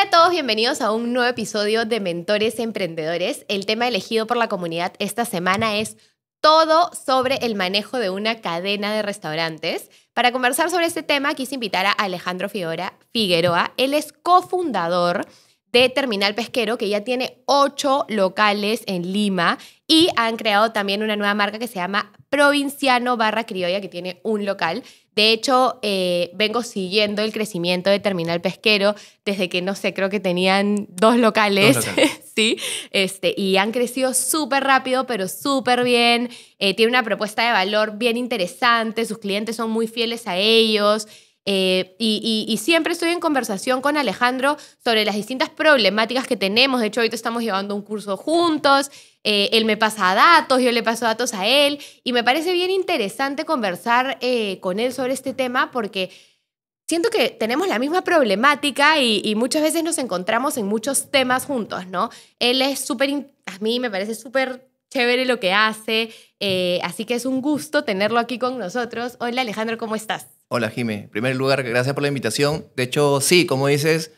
Hola a todos, bienvenidos a un nuevo episodio de Mentores Emprendedores. El tema elegido por la comunidad esta semana es todo sobre el manejo de una cadena de restaurantes. Para conversar sobre este tema, quise invitar a Alejandro Figueroa. Él es cofundador de Terminal Pesquero, que ya tiene ocho locales en Lima y han creado también una nueva marca que se llama Provinciano Barra Criolla, que tiene un local. De hecho, eh, vengo siguiendo el crecimiento de Terminal Pesquero desde que, no sé, creo que tenían dos locales, ¿sí? Este, y han crecido súper rápido, pero súper bien. Eh, tiene una propuesta de valor bien interesante, sus clientes son muy fieles a ellos. Eh, y, siempre estoy en conversación con Alejandro sobre las distintas problemáticas que tenemos. De hecho, ahorita estamos llevando un curso juntos. Eh, él me pasa datos, yo le paso datos a él. Y me parece bien interesante conversar eh, con él sobre este tema porque siento que tenemos la misma problemática y, muchas veces nos encontramos en muchos temas juntos, ¿no? Él es súper, a mí me parece súper chévere lo que hace, así que es un gusto tenerlo aquí con nosotros. Hola Alejandro, ¿cómo estás? Hola, Jime. En primer lugar, gracias por la invitación. De hecho, sí, como dices,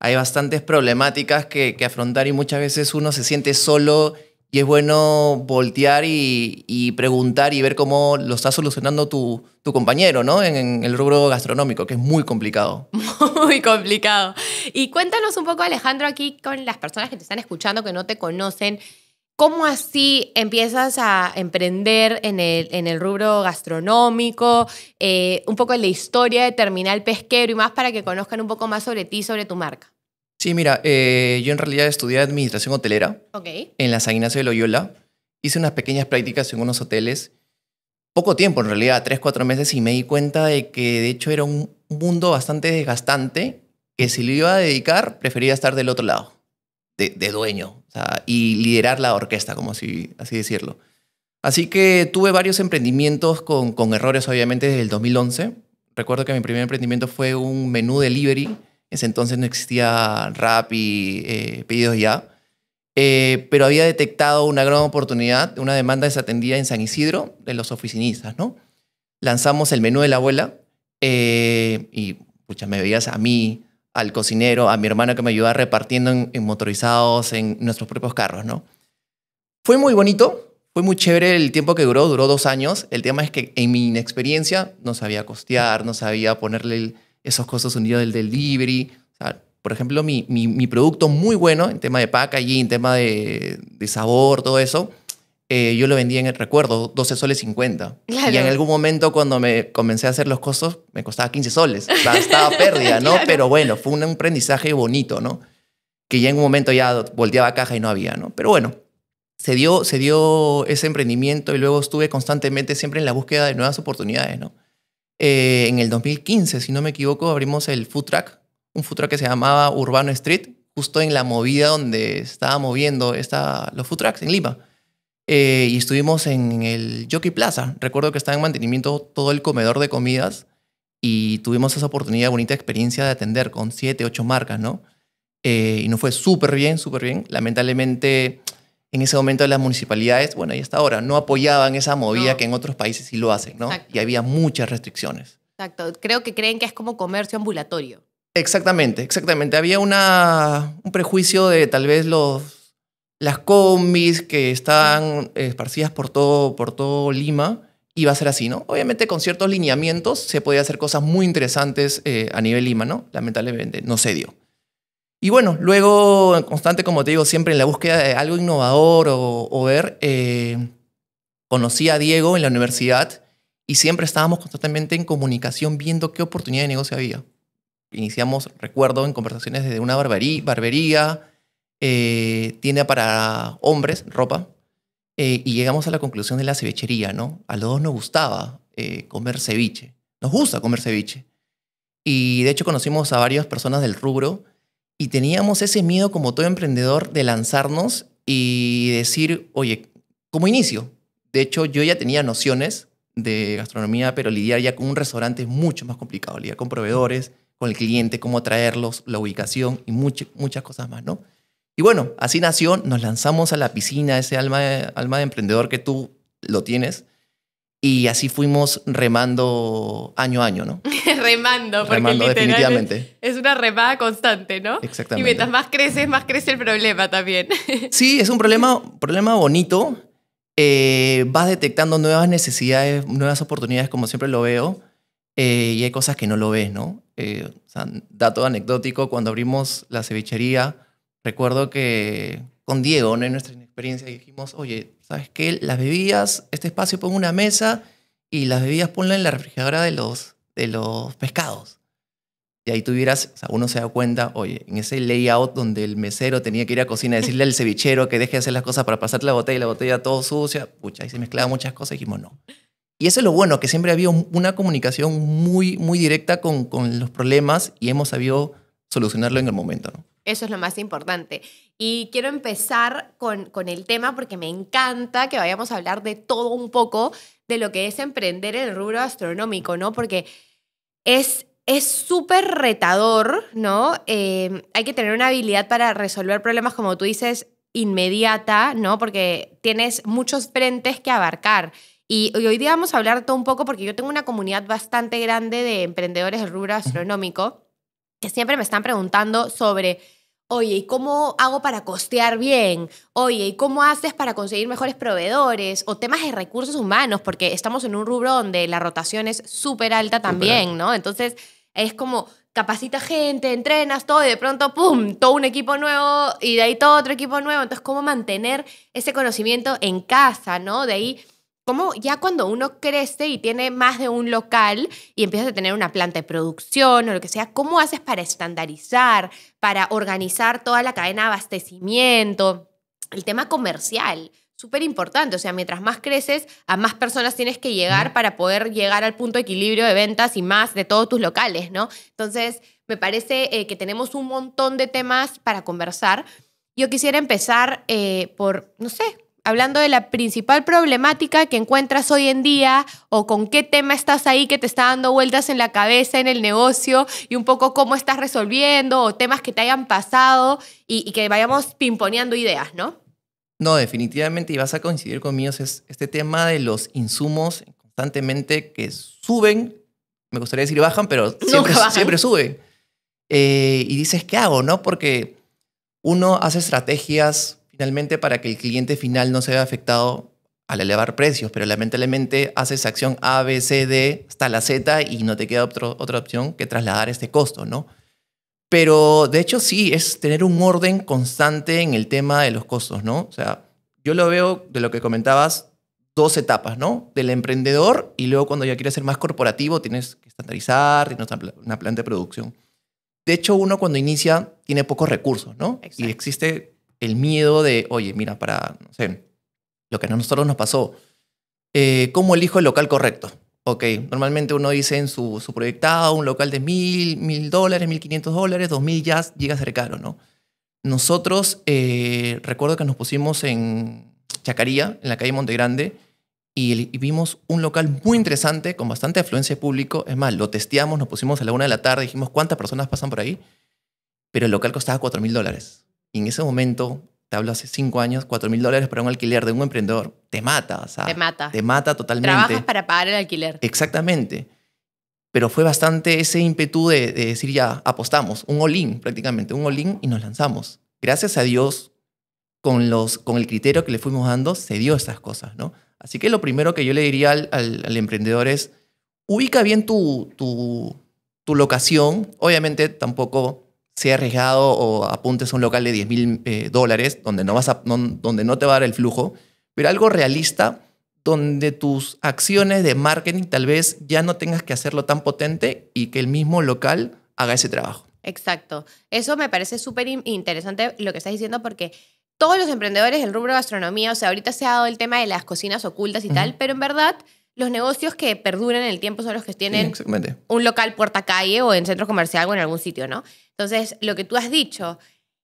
hay bastantes problemáticas que, afrontar y muchas veces uno se siente solo y es bueno voltear y, preguntar y ver cómo lo está solucionando tu, compañero, ¿no? en el rubro gastronómico, que es muy complicado. Muy complicado. Y cuéntanos un poco, Alejandro, aquí con las personas que te están escuchando, que no te conocen. ¿Cómo así empiezas a emprender en el, rubro gastronómico? Eh, un poco en la historia de Terminal Pesquero y más para que conozcan un poco más sobre ti, sobre tu marca. Sí, mira, eh, yo en realidad estudié administración hotelera en la San Ignacio de Loyola. Hice unas pequeñas prácticas en unos hoteles. Poco tiempo, en realidad, tres, cuatro meses, y me di cuenta de que de hecho era un mundo bastante desgastante que si lo iba a dedicar, prefería estar del otro lado de, dueño y liderar la orquesta, como así, así decirlo. Así que tuve varios emprendimientos con, errores, obviamente, desde el 2011. Recuerdo que mi primer emprendimiento fue un menú delivery. En ese entonces no existía rap y eh, pedidos ya. Eh, pero había detectado una gran oportunidad, una demanda desatendida en San Isidro de los oficinistas, ¿no? Lanzamos el menú de la abuela eh, y, muchas me veías a mí, al cocinero, a mi hermano que me ayudaba repartiendo en, motorizados, en nuestros propios carros, ¿no? Fue muy bonito, fue muy chévere el tiempo que duró, duró dos años. El tema es que en mi inexperiencia no sabía costear, no sabía ponerle esos costos unidos del delivery. por ejemplo, mi, producto muy bueno en tema de packaging, en tema de, de sabor, todo eso, eh, yo lo vendía en el recuerdo, 12 soles 50. Y en algún momento cuando me comencé a hacer los costos, me costaba 15 soles. O estaba pérdida, ¿no? Pero bueno, fue un aprendizaje bonito, ¿no? Que ya en un momento ya volteaba caja y no había, ¿no? Pero bueno, se dio, se dio ese emprendimiento y luego estuve constantemente siempre en la búsqueda de nuevas oportunidades, ¿no? Eh, en el 2015, si no me equivoco, abrimos el food truck, un food truck que se llamaba Urbano Street, justo en la movida donde estaba moviendo esta, los food trucks en Lima. Eh, y estuvimos en el Jockey Plaza. Recuerdo que estaba en mantenimiento todo el comedor de comidas y tuvimos esa oportunidad, bonita experiencia de atender con siete, ocho marcas, ¿no? Eh, y nos fue súper bien, súper bien. Lamentablemente, en ese momento las municipalidades, bueno, y hasta ahora, no apoyaban esa movida que en otros países sí lo hacen, ¿no? Y había muchas restricciones. Exacto. Creo que creen que es como comercio ambulatorio. Exactamente, exactamente. Había una, un prejuicio de tal vez los las combis que están esparcidas por todo, por todo Lima iba a ser así, ¿no? Obviamente con ciertos lineamientos se podía hacer cosas muy interesantes eh, a nivel Lima, ¿no? Lamentablemente no se dio. Y bueno, luego, constante, como te digo, siempre en la búsqueda de algo innovador o, ver, eh, conocí a Diego en la universidad y siempre estábamos constantemente en comunicación viendo qué oportunidad de negocio había. Iniciamos, recuerdo, en conversaciones desde una barbería eh, tienda para hombres, ropa, eh, y llegamos a la conclusión de la cevichería, ¿no? A los dos nos gustaba eh, comer ceviche, nos gusta comer ceviche. Y de hecho conocimos a varias personas del rubro y teníamos ese miedo como todo emprendedor de lanzarnos y decir, oye, como inicio? De hecho, yo ya tenía nociones de gastronomía, pero lidiar ya con un restaurante es mucho más complicado, lidiar con proveedores, con el cliente, cómo traerlos, la ubicación y muchas cosas más, ¿no? Y bueno, así nació, nos lanzamos a la piscina, ese alma de, alma emprendedor que tú lo tienes. Y así fuimos remando año a año, ¿no? remando, porque remando, definitivamente. Es una remada constante, ¿no? Exactamente. Y mientras más creces, más crece el problema también. sí, es un problema, problema bonito. Eh, vas detectando nuevas necesidades, nuevas oportunidades, como siempre lo veo. Eh, y hay cosas que no lo ves, ¿no? Eh, dato anecdótico, cuando abrimos la cevichería, recuerdo que con Diego, en nuestra experiencia, dijimos, oye, ¿sabes qué? Las bebidas, este espacio pon una mesa y las bebidas ponla en la refrigeradora de los, de los pescados. Y ahí tuvieras, o sea, uno se da cuenta, oye, en ese layout donde el mesero tenía que ir a cocina a decirle al cevichero que deje de hacer las cosas para pasar la botella y la botella todo sucia, pucha, ahí se mezclaban muchas cosas y dijimos no. Y eso es lo bueno, que siempre había una comunicación muy, muy directa con, con los problemas y hemos sabido solucionarlo en el momento. Eso es lo más importante. Y quiero empezar con, con el tema porque me encanta que vayamos a hablar de todo un poco de lo que es emprender en el rubro astronómico, ¿no? Porque es es súper retador, ¿no? Eh, hay que tener una habilidad para resolver problemas, como tú dices, inmediata, ¿no? Porque tienes muchos frentes que abarcar. Y hoy día vamos a hablar todo un poco porque yo tengo una comunidad bastante grande de emprendedores del rubro astronómico que siempre me están preguntando sobre, oye, ¿y cómo hago para costear bien? Oye, ¿y cómo haces para conseguir mejores proveedores? O temas de recursos humanos, porque estamos en un rubro donde la rotación es súper alta también, ¿no? Entonces, es como capacita gente, entrenas todo y de pronto, ¡pum!, todo un equipo nuevo y de ahí todo otro equipo nuevo. Entonces, ¿cómo mantener ese conocimiento en casa, ¿no? De ahí ¿Cómo ya cuando uno crece y tiene más de un local y empiezas a tener una planta de producción o lo que sea, ¿cómo haces para estandarizar, para organizar toda la cadena de abastecimiento? El tema comercial, súper importante. O sea, mientras más creces, a más personas tienes que llegar para poder llegar al punto de equilibrio de ventas y más de todos tus locales, ¿no? Entonces, me parece eh, que tenemos un montón de temas para conversar. Yo quisiera empezar eh, por, no sé, hablando de la principal problemática que encuentras hoy en día o con qué tema estás ahí que te está dando vueltas en la cabeza, en el negocio y un poco cómo estás resolviendo o temas que te hayan pasado y, que vayamos pimponeando ideas, ¿no? No, definitivamente, y vas a coincidir conmigo, es este tema de los insumos constantemente que suben, me gustaría decir bajan, pero siempre, sube. Eh, y dices, ¿qué hago? ¿No? Porque uno hace estrategias finalmente para que el cliente final no se vea afectado al elevar precios, pero lamentablemente haces acción A, B, C, D hasta la Z y no te queda otra opción que trasladar este costo, ¿no? Pero de hecho sí, es tener un orden constante en el tema de los costos, ¿no? O sea, yo lo veo de lo que comentabas, dos etapas, ¿no? Del emprendedor y luego cuando ya quieres ser más corporativo tienes que estandarizar, tienes una planta de producción. De hecho, uno cuando inicia tiene pocos recursos, ¿no? Y existe el miedo de, oye, mira, para, no sé, lo que a nosotros nos pasó, eh, ¿cómo elijo el local correcto? Ok, normalmente uno dice en su, proyectado un local de mil, mil dólares, mil quinientos dólares, dos mil ya llega a ser caro, ¿no? Nosotros, eh, recuerdo que nos pusimos en Chacaría, en la calle Monte Grande, y, vimos un local muy interesante, con bastante afluencia de público. Es más, lo testeamos, nos pusimos a la una de la tarde, dijimos cuántas personas pasan por ahí, pero el local costaba cuatro mil dólares en ese momento, te hablo hace cinco años, cuatro mil dólares para un alquiler de un emprendedor, te mata. O sea, te mata. Te mata totalmente. Trabajas para pagar el alquiler. Exactamente. Pero fue bastante ese ímpetu de, decir ya, apostamos, un all-in prácticamente, un all-in y nos lanzamos. Gracias a Dios, con, los, con el criterio que le fuimos dando, se dio estas cosas, ¿no? Así que lo primero que yo le diría al, al, al emprendedor es, ubica bien tu, tu, tu locación. Obviamente tampoco sea arriesgado o apuntes a un local de 10 mil eh, dólares, donde no, vas a, donde no te va a dar el flujo, pero algo realista donde tus acciones de marketing tal vez ya no tengas que hacerlo tan potente y que el mismo local haga ese trabajo. Exacto. Eso me parece súper interesante lo que estás diciendo porque todos los emprendedores del rubro de gastronomía, o sea, ahorita se ha dado el tema de las cocinas ocultas y tal, pero en verdad los negocios que perduran en el tiempo son los que tienen un local puerta calle o en centro comercial o en algún sitio, ¿no? Entonces, lo que tú has dicho,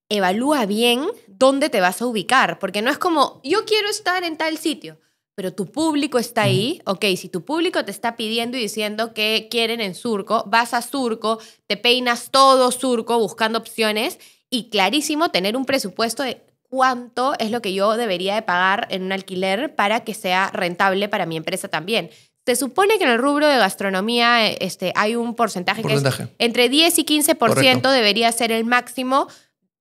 evalúa bien dónde te vas a ubicar, porque no es como, yo quiero estar en tal sitio, pero tu público está ahí, ok, si tu público te está pidiendo y diciendo que quieren en surco, vas a surco, te peinas todo surco buscando opciones y clarísimo tener un presupuesto de cuánto es lo que yo debería de pagar en un alquiler para que sea rentable para mi empresa también. Se supone que en el rubro de gastronomía este, hay un porcentaje, que es entre 10 y 15% ciento debería ser el máximo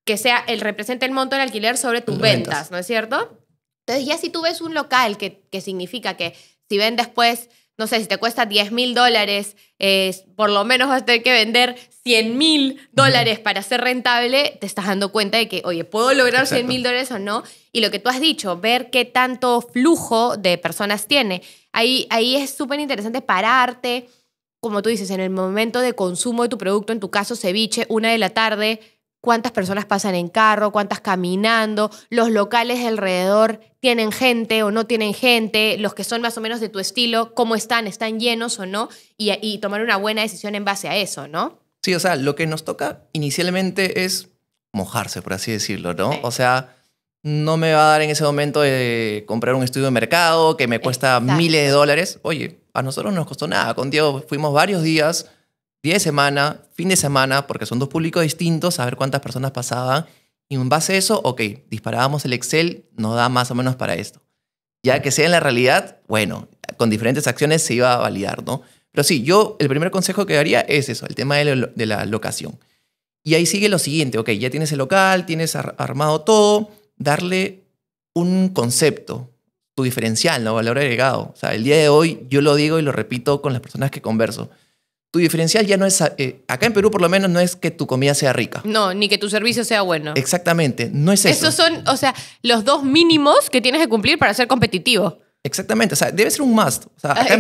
que sea el represente el monto del alquiler sobre tus ventas, ¿no es cierto? Entonces ya si tú ves un local que, que significa que si vendes pues, no sé, si te cuesta 10 mil dólares, por lo menos vas a tener que vender 100 mil dólares para ser rentable, te estás dando cuenta de que, oye, ¿puedo lograr 100 mil dólares o no? Y lo que tú has dicho, ver qué tanto flujo de personas tiene. Ahí, ahí es súper interesante pararte, como tú dices, en el momento de consumo de tu producto, en tu caso ceviche, una de la tarde, cuántas personas pasan en carro, cuántas caminando, los locales alrededor tienen gente o no tienen gente, los que son más o menos de tu estilo, cómo están, están llenos o no, y, tomar una buena decisión en base a eso, ¿no? Sí, o sea, lo que nos toca inicialmente es mojarse, por así decirlo, ¿no? O sea, no me va a dar en ese momento de comprar un estudio de mercado que me cuesta miles de dólares. Oye, a nosotros no nos costó nada. Con Diego fuimos varios días, día de semana, fin de semana, porque son dos públicos distintos, a ver cuántas personas pasaban. Y en base a eso, ok, disparábamos el Excel, nos da más o menos para esto. Ya que sea en la realidad, bueno, con diferentes acciones se iba a validar, ¿no? Pero sí, yo el primer consejo que daría es eso, el tema de, la locación. Y ahí sigue lo siguiente, ok, ya tienes el local, tienes armado todo, darle un concepto, tu diferencial, ¿no? Valor agregado. O sea, el día de hoy yo lo digo y lo repito con las personas que converso. Tu diferencial ya no es, eh, acá en Perú por lo menos no es que tu comida sea rica. No, ni que tu servicio sea bueno. Exactamente, no es eso. Esos son, o sea, los dos mínimos que tienes que cumplir para ser competitivo. Exactamente, o sea, debe ser un must. O sea, ah, acá,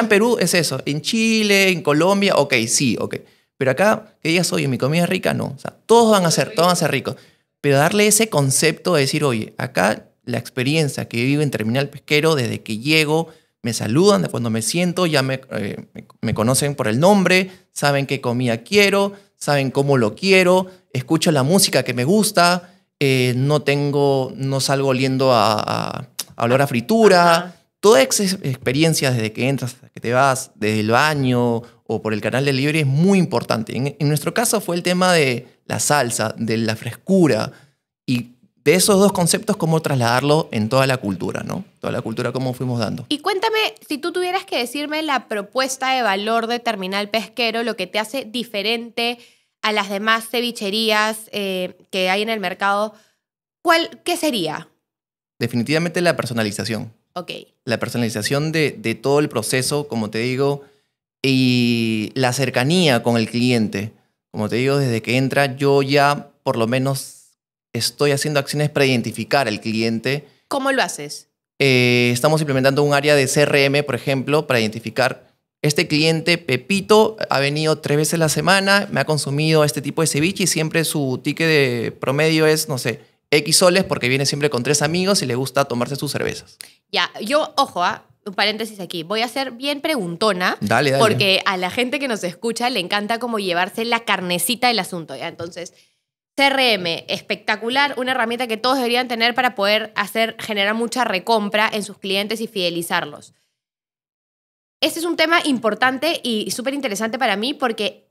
en Perú, es eso. En Chile, en Colombia, ok, sí, ok. Pero acá, que digas, oye, mi comida es rica, no. O sea, todos van a ser, todos van a ser ricos. Pero darle ese concepto de decir, oye, acá la experiencia que vivo en terminal pesquero, desde que llego, me saludan, de cuando me siento, ya eh, me, conocen por el nombre, saben qué comida quiero, saben cómo lo quiero, escucho la música que me gusta, eh, no tengo, no salgo oliendo a, a, a olor a fritura. Toda esa experiencia desde que entras, hasta que te vas, desde el baño o por el canal de libre es muy importante. En, nuestro caso fue el tema de la salsa, de la frescura y de esos dos conceptos, cómo trasladarlo en toda la cultura, ¿no? Toda la cultura, cómo fuimos dando. Y cuéntame, si tú tuvieras que decirme la propuesta de valor de Terminal Pesquero, lo que te hace diferente a las demás cevicherías eh, que hay en el mercado, ¿cuál, ¿qué sería? Definitivamente la personalización. Ok. La personalización de, de todo el proceso, como te digo, y la cercanía con el cliente. Como te digo, desde que entra yo ya por lo menos estoy haciendo acciones para identificar al cliente. ¿Cómo lo haces? Eh, estamos implementando un área de CRM, por ejemplo, para identificar este cliente, Pepito, ha venido tres veces la semana, me ha consumido este tipo de ceviche y siempre su ticket de promedio es, no sé, X soles porque viene siempre con tres amigos y le gusta tomarse sus cervezas. Ya, yo, ojo, a ¿ah? un paréntesis aquí. Voy a ser bien preguntona. Porque a la gente que nos escucha le encanta como llevarse la carnecita del asunto. Entonces, CRM, espectacular, una herramienta que todos deberían tener para poder hacer, generar mucha recompra en sus clientes y fidelizarlos. Este es un tema importante y súper interesante para mí porque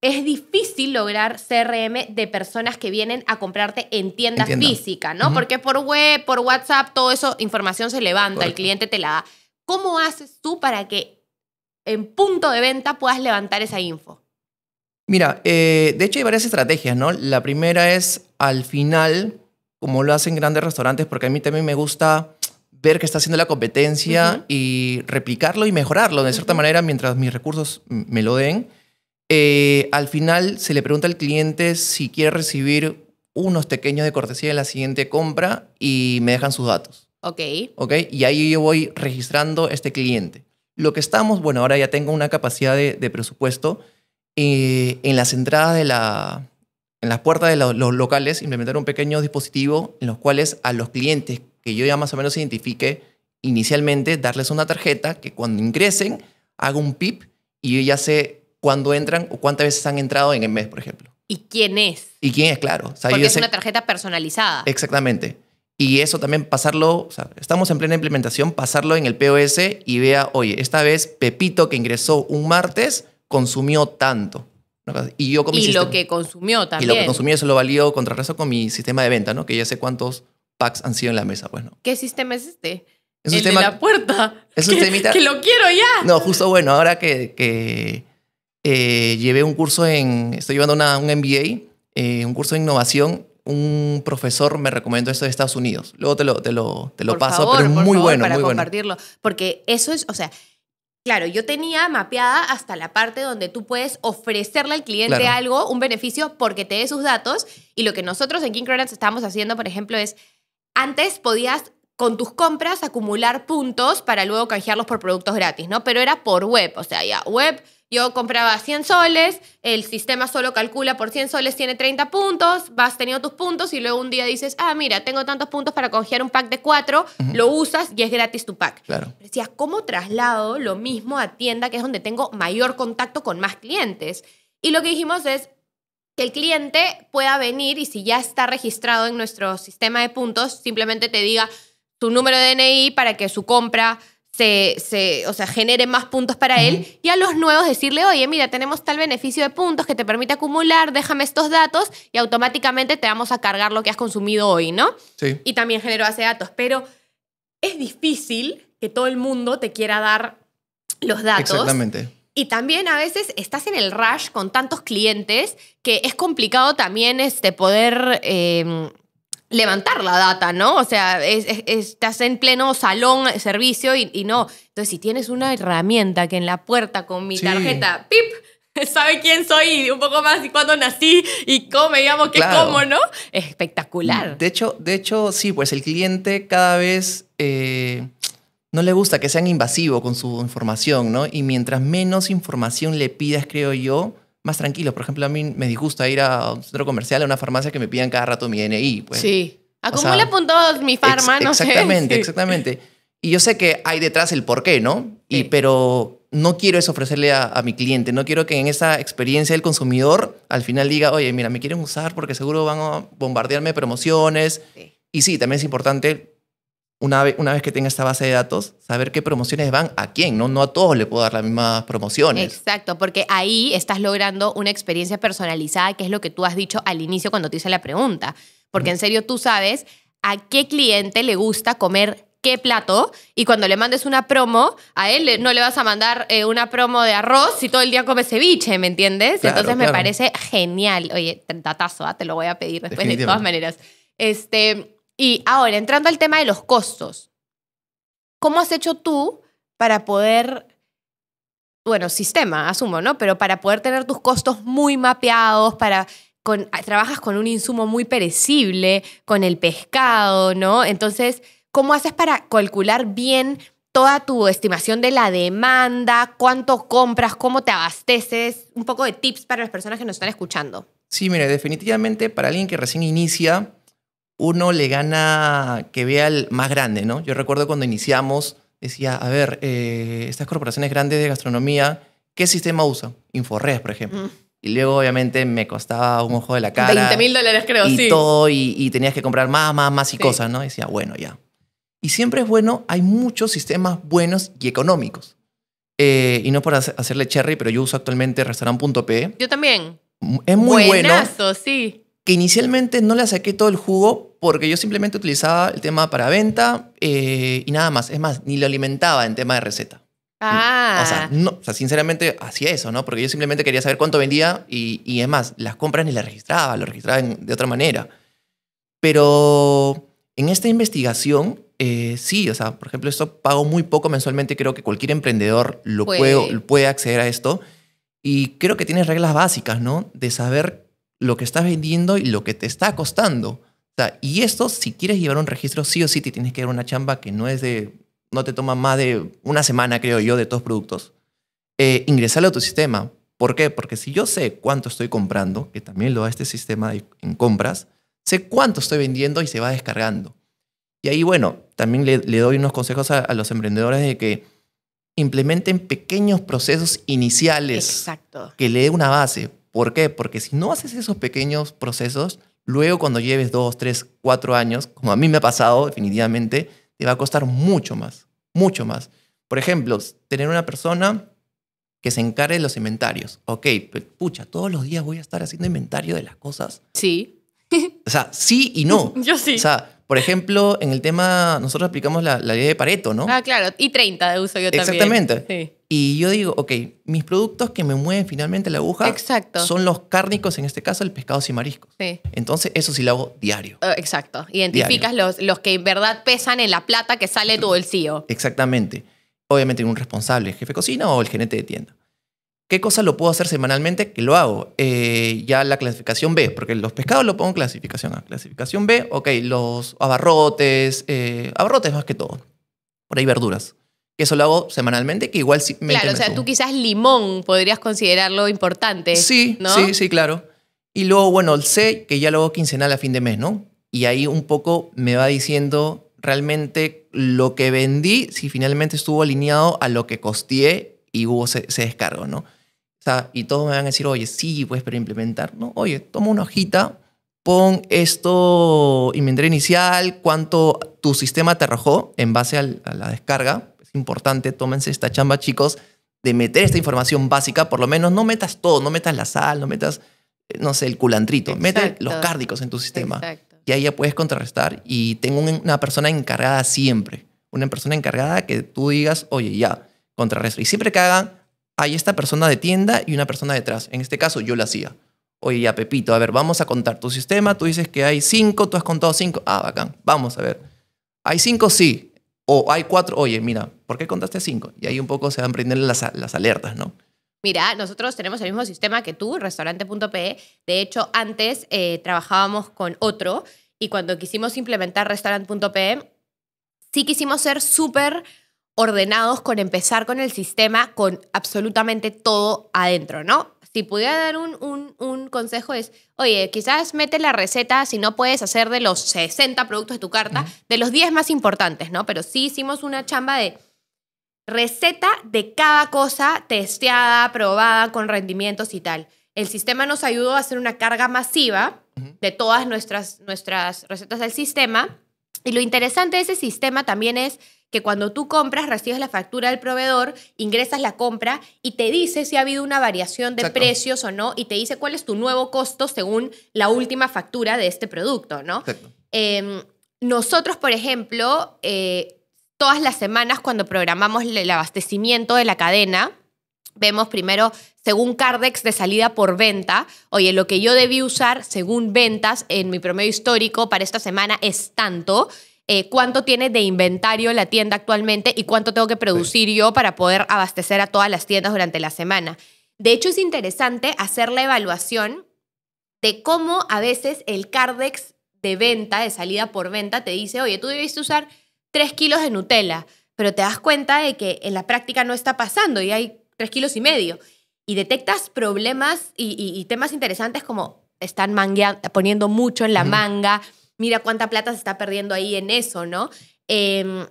es difícil lograr CRM de personas que vienen a comprarte en tiendas físicas, ¿no? Porque por web, por WhatsApp, todo eso, información se levanta, el cliente te la da. ¿Cómo haces tú para que en punto de venta puedas levantar esa info? Mira, eh, de hecho hay varias estrategias, ¿no? La primera es al final, como lo hacen grandes restaurantes, porque a mí también me gusta ver qué está haciendo la competencia y replicarlo y mejorarlo de cierta manera mientras mis recursos me lo den. Eh, al final se le pregunta al cliente si quiere recibir unos pequeños de cortesía en la siguiente compra y me dejan sus datos. Ok. Ok, y ahí yo voy registrando este cliente. Lo que estamos, bueno, ahora ya tengo una capacidad de, presupuesto. Eh, en las entradas de la. En las puertas de los locales, implementar un pequeño dispositivo en los cuales a los clientes que yo ya más o menos identifique inicialmente, darles una tarjeta que cuando ingresen haga un pip y yo ya sé cuándo entran o cuántas veces han entrado en el mes, por ejemplo. ¿Y quién es? ¿Y quién es? Claro. Porque es una tarjeta personalizada. Exactamente y eso también pasarlo, estamos en plena implementación, pasarlo en el POS y vea, oye, esta vez Pepito que ingresó un martes consumió tanto. Y yo con Y lo que consumió también. Y lo que consumió eso lo valió contrarresto con mi sistema de venta, ¿no? Que ya sé cuántos packs han sido en la mesa, bueno pues, ¿Qué sistema es este? Es el de la puerta. Es un que, que lo quiero ya. No, justo bueno, ahora que, eh, llevé un curso en, estoy llevando una, un MBA, eh, un curso de innovación un profesor me recomendó esto de Estados Unidos. Luego te lo, te lo, te lo paso, pero es muy favor, bueno. Para compartirlo. Porque eso es, o sea, claro, yo tenía mapeada hasta la parte donde tú puedes ofrecerle al cliente algo, un beneficio, porque te dé sus datos. Y lo que nosotros en King Credits estamos haciendo, por ejemplo, es antes podías con tus compras acumular puntos para luego canjearlos por productos gratis, ¿no? Pero era por web, o sea, ya web yo compraba 100 soles, el sistema solo calcula por 100 soles, tiene 30 puntos, vas teniendo tus puntos y luego un día dices, ah, mira, tengo tantos puntos para congelar un pack de cuatro, lo usas y es gratis tu pack. Claro. Decías, ¿cómo traslado lo mismo a tienda, que es donde tengo mayor contacto con más clientes? Y lo que dijimos es que el cliente pueda venir y si ya está registrado en nuestro sistema de puntos, simplemente te diga tu número de DNI para que su compra se, o sea, genere más puntos para él y a los nuevos decirle, oye, mira, tenemos tal beneficio de puntos que te permite acumular, déjame estos datos y automáticamente te vamos a cargar lo que has consumido hoy, ¿no? Sí. Y también genero hace datos, pero es difícil que todo el mundo te quiera dar los datos. Exactamente. Y también a veces estás en el rush con tantos clientes que es complicado también este, poder... Em, levantar la data, ¿no? O sea, estás en pleno salón, servicio y, no. Entonces, si tienes una herramienta que en la puerta con mi tarjeta, pip, sabe quién soy y un poco más y cuándo nací y cómo digamos, llamo, qué como, ¿no? Espectacular. De hecho, de hecho, sí, pues el cliente cada vez eh, no le gusta que sean invasivos con su información, ¿no? Y mientras menos información le pidas, creo yo, más tranquilo, Por ejemplo, a mí me disgusta ir a un centro comercial, a una farmacia que me pidan cada rato mi DNI. Pues. Sí. Acumula le puntos mi farma, no Exactamente, sé. exactamente. Y yo sé que hay detrás el por qué, ¿no? Y, pero no quiero eso ofrecerle a, mi cliente. No quiero que en esa experiencia el consumidor al final diga, oye, mira, me quieren usar porque seguro van a bombardearme promociones. Y sí, también es importante una vez, que tenga esta base de datos, saber qué promociones van a quién, ¿no? No a todos le puedo dar las mismas promociones. Exacto, porque ahí estás logrando una experiencia personalizada, que es lo que tú has dicho al inicio cuando te hice la pregunta. Porque en serio tú sabes a qué cliente le gusta comer qué plato y cuando le mandes una promo, a él no le vas a mandar eh, una promo de arroz si todo el día come ceviche, ¿me entiendes? Entonces me parece genial. Oye, tatazo, ¿ah? te lo voy a pedir después de todas maneras. Este, y ahora, entrando al tema de los costos, ¿cómo has hecho tú para poder, bueno, sistema, asumo, ¿no? Pero para poder tener tus costos muy mapeados, para... Ah, trabajas con un insumo muy perecible, con el pescado, ¿no? Entonces, ¿cómo haces para calcular bien toda tu estimación de la demanda, cuánto compras, cómo te abasteces, un poco de tips para las personas que nos están escuchando. Sí, mire, definitivamente para alguien que recién inicia, uno le gana que vea el más grande, ¿no? Yo recuerdo cuando iniciamos, decía, a ver, eh, estas corporaciones grandes de gastronomía, ¿qué sistema usan? Infores, por ejemplo. Mm. Y luego, obviamente, me costaba un ojo de la cara. 20 mil dólares, creo, y sí. Todo, y, tenías que comprar más, más, más y cosas, ¿no? decía, bueno, ya. Y siempre es bueno, hay muchos sistemas buenos y económicos. Eh, y no por hacerle cherry, pero yo uso actualmente restaurant.pe. Yo también. Es muy Buenazo, sí. Que inicialmente no le saqué todo el jugo porque yo simplemente utilizaba el tema para venta eh, y nada más. Es más, ni lo alimentaba en tema de receta. Ah. O sea, no, o sea, sinceramente hacía eso, ¿no? Porque yo simplemente quería saber cuánto vendía y, y es más, las compras ni las registraba, lo registraba de otra manera. Pero en esta investigación, eh, sí, o sea, por ejemplo, esto pago muy poco mensualmente, creo que cualquier emprendedor lo puede. Puede, puede acceder a esto. Y creo que tienes reglas básicas, ¿no? De saber lo que estás vendiendo y lo que te está costando y esto, si quieres llevar un registro, sí o sí te tienes que dar una chamba que no es de, no te toma más de una semana, creo yo, de todos productos. Eh, ingresarlo a tu sistema. ¿Por qué? Porque si yo sé cuánto estoy comprando, que también lo da este sistema en compras, sé cuánto estoy vendiendo y se va descargando. Y ahí, bueno, también le, doy unos consejos a, los emprendedores de que implementen pequeños procesos iniciales Exacto. que le dé una base. ¿Por qué? Porque si no haces esos pequeños procesos, Luego, cuando lleves dos, tres, cuatro años, como a mí me ha pasado definitivamente, te va a costar mucho más, mucho más. Por ejemplo, tener una persona que se encargue de los inventarios. Ok, pues, pucha, todos los días voy a estar haciendo inventario de las cosas. Sí. O sea, sí y no. Yo sí. O sea, por ejemplo, en el tema, nosotros aplicamos la, ley de Pareto, ¿no? Ah, claro, y 30 de uso yo también. Exactamente. Sí. Y yo digo, ok, mis productos que me mueven finalmente la aguja son los cárnicos, en este caso el pescado y mariscos. Entonces, eso sí lo hago diario. Oh, exacto. Identificas Los, los que en verdad pesan en la plata que sale tu bolsillo. Exactamente. Obviamente, un responsable, el jefe de cocina o el gerente de tienda. ¿Qué cosa lo puedo hacer semanalmente? Que lo hago. Eh, ya la clasificación B, porque los pescados lo pongo en clasificación A. Clasificación B, ok, los abarrotes, eh, abarrotes más que todo. Por ahí verduras que eso lo hago semanalmente, que igual sí me Claro, o sea, tú quizás limón podrías considerarlo importante. Sí, sí, sí, claro. Y luego, bueno, el C, que ya lo hago quincenal a fin de mes, ¿no? Y ahí un poco me va diciendo realmente lo que vendí, si finalmente estuvo alineado a lo que costeé y hubo ese, descargo, ¿no? O sea, y todos me van a decir, oye, sí, pues, pero implementar, ¿no? Oye, toma una hojita, pon esto, inventario inicial, cuánto tu sistema te arrojó en base a la descarga, importante, tómense esta chamba, chicos, de meter esta información básica, por lo menos no metas todo, no metas la sal, no metas, eh, no sé, el culantrito, mete los cárdicos en tu sistema. Y ahí ya puedes contrarrestar. Y tengo una persona encargada siempre, una persona encargada que tú digas, oye, ya, contrarrestar. Y siempre que hagan, hay esta persona de tienda y una persona detrás. En este caso yo la hacía. Oye, ya, Pepito, a ver, vamos a contar tu sistema. Tú dices que hay cinco, tú has contado cinco. Ah, bacán, vamos a ver. ¿Hay cinco? Sí. O hay cuatro, oye, mira, ¿por qué contaste cinco? Y ahí un poco se van prendiendo las, las alertas, ¿no? Mira, nosotros tenemos el mismo sistema que tú, restaurante.pe. De hecho, antes eh, trabajábamos con otro y cuando quisimos implementar restaurant.pe, sí quisimos ser súper ordenados con empezar con el sistema con absolutamente todo adentro, ¿no? si pudiera dar un, consejo es, oye, quizás mete la receta, si no puedes hacer de los 60 productos de tu carta, de los 10 más importantes, ¿no? Pero sí hicimos una chamba de receta de cada cosa testeada, probada, con rendimientos y tal. El sistema nos ayudó a hacer una carga masiva de todas nuestras, nuestras recetas del sistema. Y lo interesante de ese sistema también es que cuando tú compras, recibes la factura del proveedor, ingresas la compra y te dice si ha habido una variación de precios o no y te dice cuál es tu nuevo costo según la última factura de este producto, ¿no? Em, nosotros, por ejemplo, eh, todas las semanas cuando programamos el abastecimiento de la cadena, vemos primero según Cardex de salida por venta. Oye, lo que yo debí usar según ventas en mi promedio histórico para esta semana es tanto. Eh, cuánto tiene de inventario la tienda actualmente y cuánto tengo que producir yo para poder abastecer a todas las tiendas durante la semana. De hecho, es interesante hacer la evaluación de cómo a veces el Cardex de venta, de salida por venta, te dice, oye, tú debiste usar 3 kilos de Nutella, pero te das cuenta de que en la práctica no está pasando y hay 3 kilos y medio. Y detectas problemas y, temas interesantes como están poniendo mucho en la manga, mira cuánta plata se está perdiendo ahí en eso, ¿no? Em,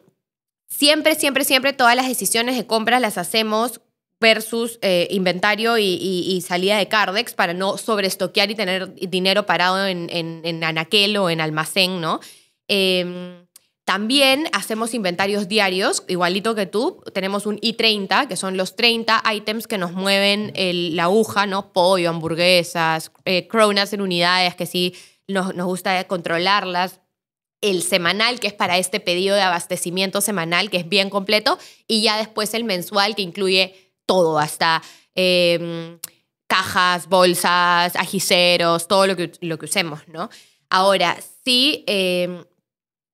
siempre, siempre, siempre todas las decisiones de compras las hacemos versus eh, inventario y, salida de Cardex para no estoquear y tener dinero parado en, en, o en almacén, ¿no? Em, también hacemos inventarios diarios, igualito que tú. Tenemos un I30, que son los 30 items que nos mueven la aguja, ¿no? Pollo, hamburguesas, eh, cronas en unidades, que sí nos, gusta controlarlas, el semanal, que es para este pedido de abastecimiento semanal, que es bien completo, y ya después el mensual, que incluye todo, hasta em, cajas, bolsas, ajiceros, todo lo que, lo que usemos, ¿no? Ahora, sí, em,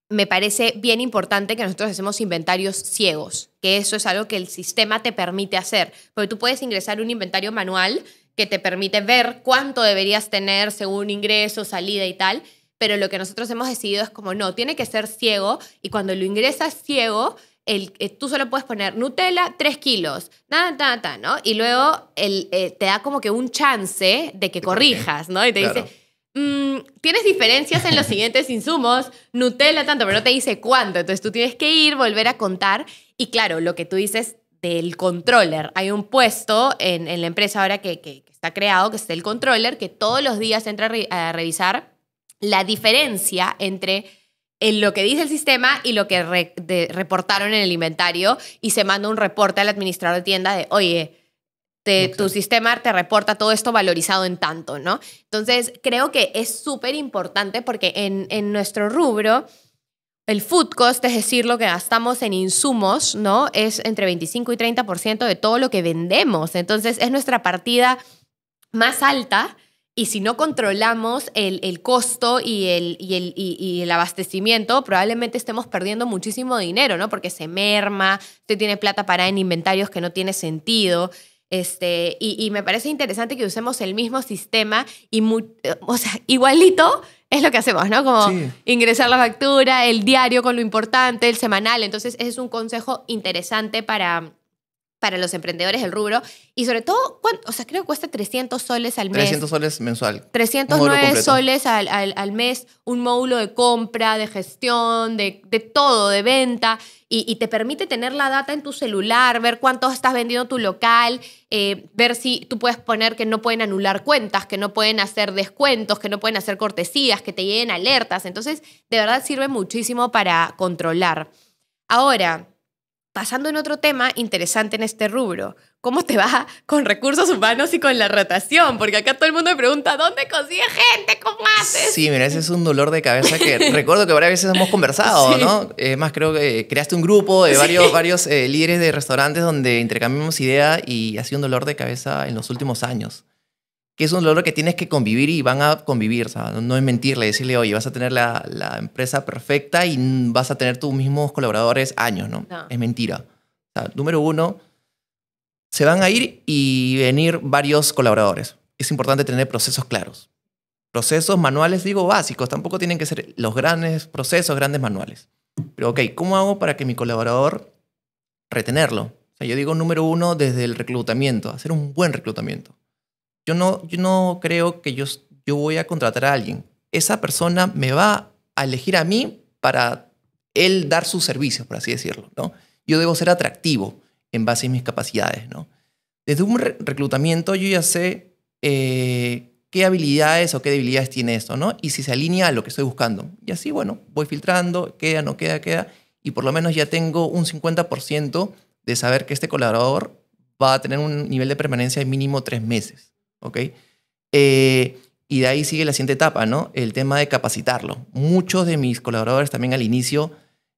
me parece bien importante que nosotros hacemos inventarios ciegos, que eso es algo que el sistema te permite hacer, porque tú puedes ingresar un inventario manual que te permite ver cuánto deberías tener según ingreso, salida y tal, pero lo que nosotros hemos decidido es como no, tiene que ser ciego y cuando lo ingresas ciego, el, eh, tú solo puedes poner Nutella 3 kilos, nada, nada, nada, ¿no? Y luego el, eh, te da como que un chance de que corrijas, ¿no? Y te dice, mm, tienes diferencias en los siguientes insumos, Nutella tanto, pero no te dice cuánto. Entonces tú tienes que ir, volver a contar. Y claro, lo que tú dices del controller. Hay un puesto en, la empresa ahora que, está creado, que es el controller, que todos los días entra a, revisar la diferencia entre en eh, lo que dice el sistema y lo que reportaron en el inventario y se manda un reporte al administrador de tienda de, oye, tu sistema te reporta todo esto valorizado en tanto, ¿no? Entonces, creo que es súper importante porque en nuestro rubro el food cost, es decir, lo que gastamos en insumos, ¿no? Es entre 25 y 30% de todo lo que vendemos. Entonces, es nuestra partida más alta y si no controlamos el, costo y el, y, el, el, abastecimiento, probablemente estemos perdiendo muchísimo dinero, ¿no? Porque se merma, usted tiene plata para en inventarios que no tiene sentido. Este, y, me parece interesante que usemos el mismo sistema y, eh, o sea, igualito es lo que hacemos, ¿no? Como ingresar la factura, el diario con lo importante, el semanal. Entonces, ese es un consejo interesante para para los emprendedores del rubro. Y sobre todo, o sea, creo que cuesta 300 soles al mes. 300 soles mensual. 309 soles al, mes, un módulo de compra, de gestión, de, todo, de venta. Y, te permite tener la data en tu celular, ver cuánto estás vendiendo tu local, eh, ver si tú puedes poner que no pueden anular cuentas, que no pueden hacer descuentos, que no pueden hacer cortesías, que te lleguen alertas. Entonces, de verdad sirve muchísimo para controlar. Ahora, Pasando en otro tema interesante en este rubro, ¿cómo te va con recursos humanos y con la rotación? Porque acá todo el mundo me pregunta, ¿dónde consigue gente? ¿Cómo haces? Sí, mira, ese es un dolor de cabeza que recuerdo que varias veces hemos conversado, ¿no? Es más, creo que creaste un grupo de varios, varios eh, líderes de restaurantes donde intercambiamos ideas y ha sido un dolor de cabeza en los últimos años que es un logro que tienes que convivir y van a convivir, no es mentirle, decirle, oye, vas a tener la, empresa perfecta y vas a tener tus mismos colaboradores años, ¿no? Es mentira. número uno, se van a ir y venir varios colaboradores. Es importante tener procesos claros. Procesos manuales, digo, básicos, tampoco tienen que ser los grandes procesos, grandes manuales. Pero, ok, ¿cómo hago para que mi colaborador retenerlo? O sea, yo digo número uno desde el reclutamiento, hacer un buen reclutamiento yo no, yo no creo que yo, yo voy a contratar a alguien. Esa persona me va a elegir a mí para él dar sus servicios, por así decirlo, ¿no? Yo debo ser atractivo en base a mis capacidades, ¿no? Desde un reclutamiento yo ya sé eh, qué habilidades o qué debilidades tiene esto, ¿no? Y si se alinea a lo que estoy buscando. Y así, bueno, voy filtrando, queda, no queda, queda, y por lo menos ya tengo un 50% de saber que este colaborador va a tener un nivel de permanencia de mínimo tres meses. ¿ok? Eh, y de ahí sigue la siguiente etapa, ¿no? El tema de capacitarlo. Muchos de mis colaboradores también al inicio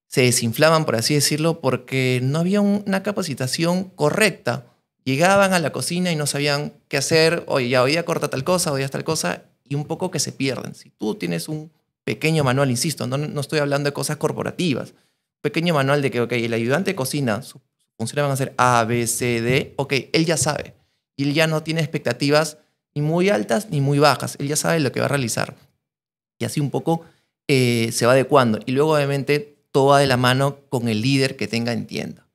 se desinflaban, por así decirlo, porque no había una capacitación correcta. Llegaban a la cocina y no sabían qué hacer, oye, ya, hoy día corta tal cosa, hoy día tal cosa, y un poco que se pierden. Si tú tienes un pequeño manual, insisto, no, estoy hablando de cosas corporativas, pequeño manual de que, ok, el ayudante de cocina, sus funciones van a ser A, B, C, D, ok, él ya sabe y él ya no tiene expectativas ni muy altas ni muy bajas. Él ya sabe lo que va a realizar. Y así un poco eh, se va adecuando. Y luego, obviamente, todo va de la mano con el líder que tenga en tienda.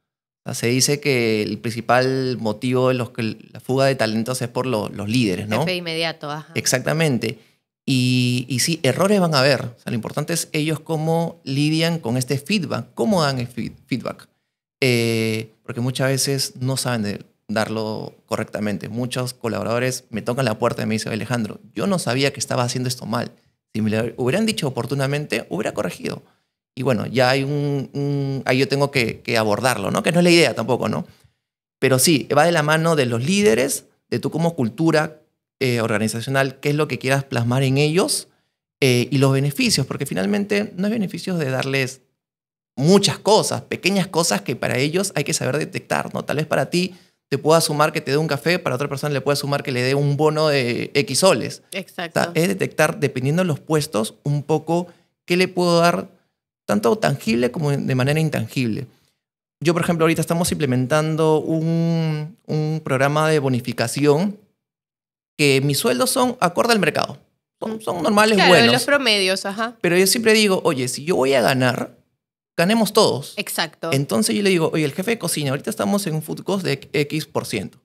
O se dice que el principal motivo de los la fuga de talentos es por los líderes, ¿no? Jefe inmediato, ajá. Exactamente. Y, y, sí, errores van a haber. O sea, lo importante es ellos cómo lidian con este feedback, cómo dan el feedback. Eh, porque muchas veces no saben de, darlo correctamente. Muchos colaboradores me tocan la puerta y me dicen, Alejandro, yo no sabía que estaba haciendo esto mal. Si me lo hubieran dicho oportunamente, hubiera corregido. Y bueno, ya hay un... ahí yo tengo que, abordarlo, ¿no? Que no es la idea tampoco, ¿no? Pero sí, va de la mano de los líderes, de tú como cultura eh, organizacional, qué es lo que quieras plasmar en ellos eh, y los beneficios, porque finalmente no es beneficios de darles muchas cosas, pequeñas cosas que para ellos hay que saber detectar, ¿no? Tal vez para ti te puedo sumar que te dé un café, para otra persona le puedo sumar que le dé un bono de X soles. Exacto. es detectar, dependiendo de los puestos, un poco qué le puedo dar, tanto tangible como de manera intangible. Yo, por ejemplo, ahorita estamos implementando un, un programa de bonificación que mis sueldos son acorde al mercado. Son, normales, claro, buenos. los promedios, ajá. Pero yo siempre digo, oye, si yo voy a ganar, ganemos todos. Exacto. Entonces yo le digo, oye, el jefe de cocina, ahorita estamos en un food cost de X por eh, ciento.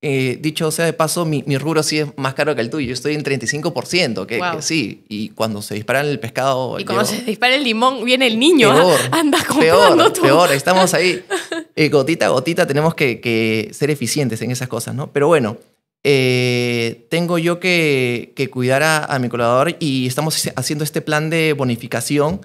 dicho sea de paso, mi, rubro sí es más caro que el tuyo. Yo estoy en 35%, que, sí. Y cuando se dispara el pescado. Y cuando se dispara el limón, viene el niño. ¿ah? Peor, Anda comprando peor, peor, estamos ahí. Eh, gotita a gotita tenemos que, ser eficientes en esas cosas, ¿no? Pero bueno, eh, tengo yo que, cuidar a, a, mi colaborador y estamos haciendo este plan de bonificación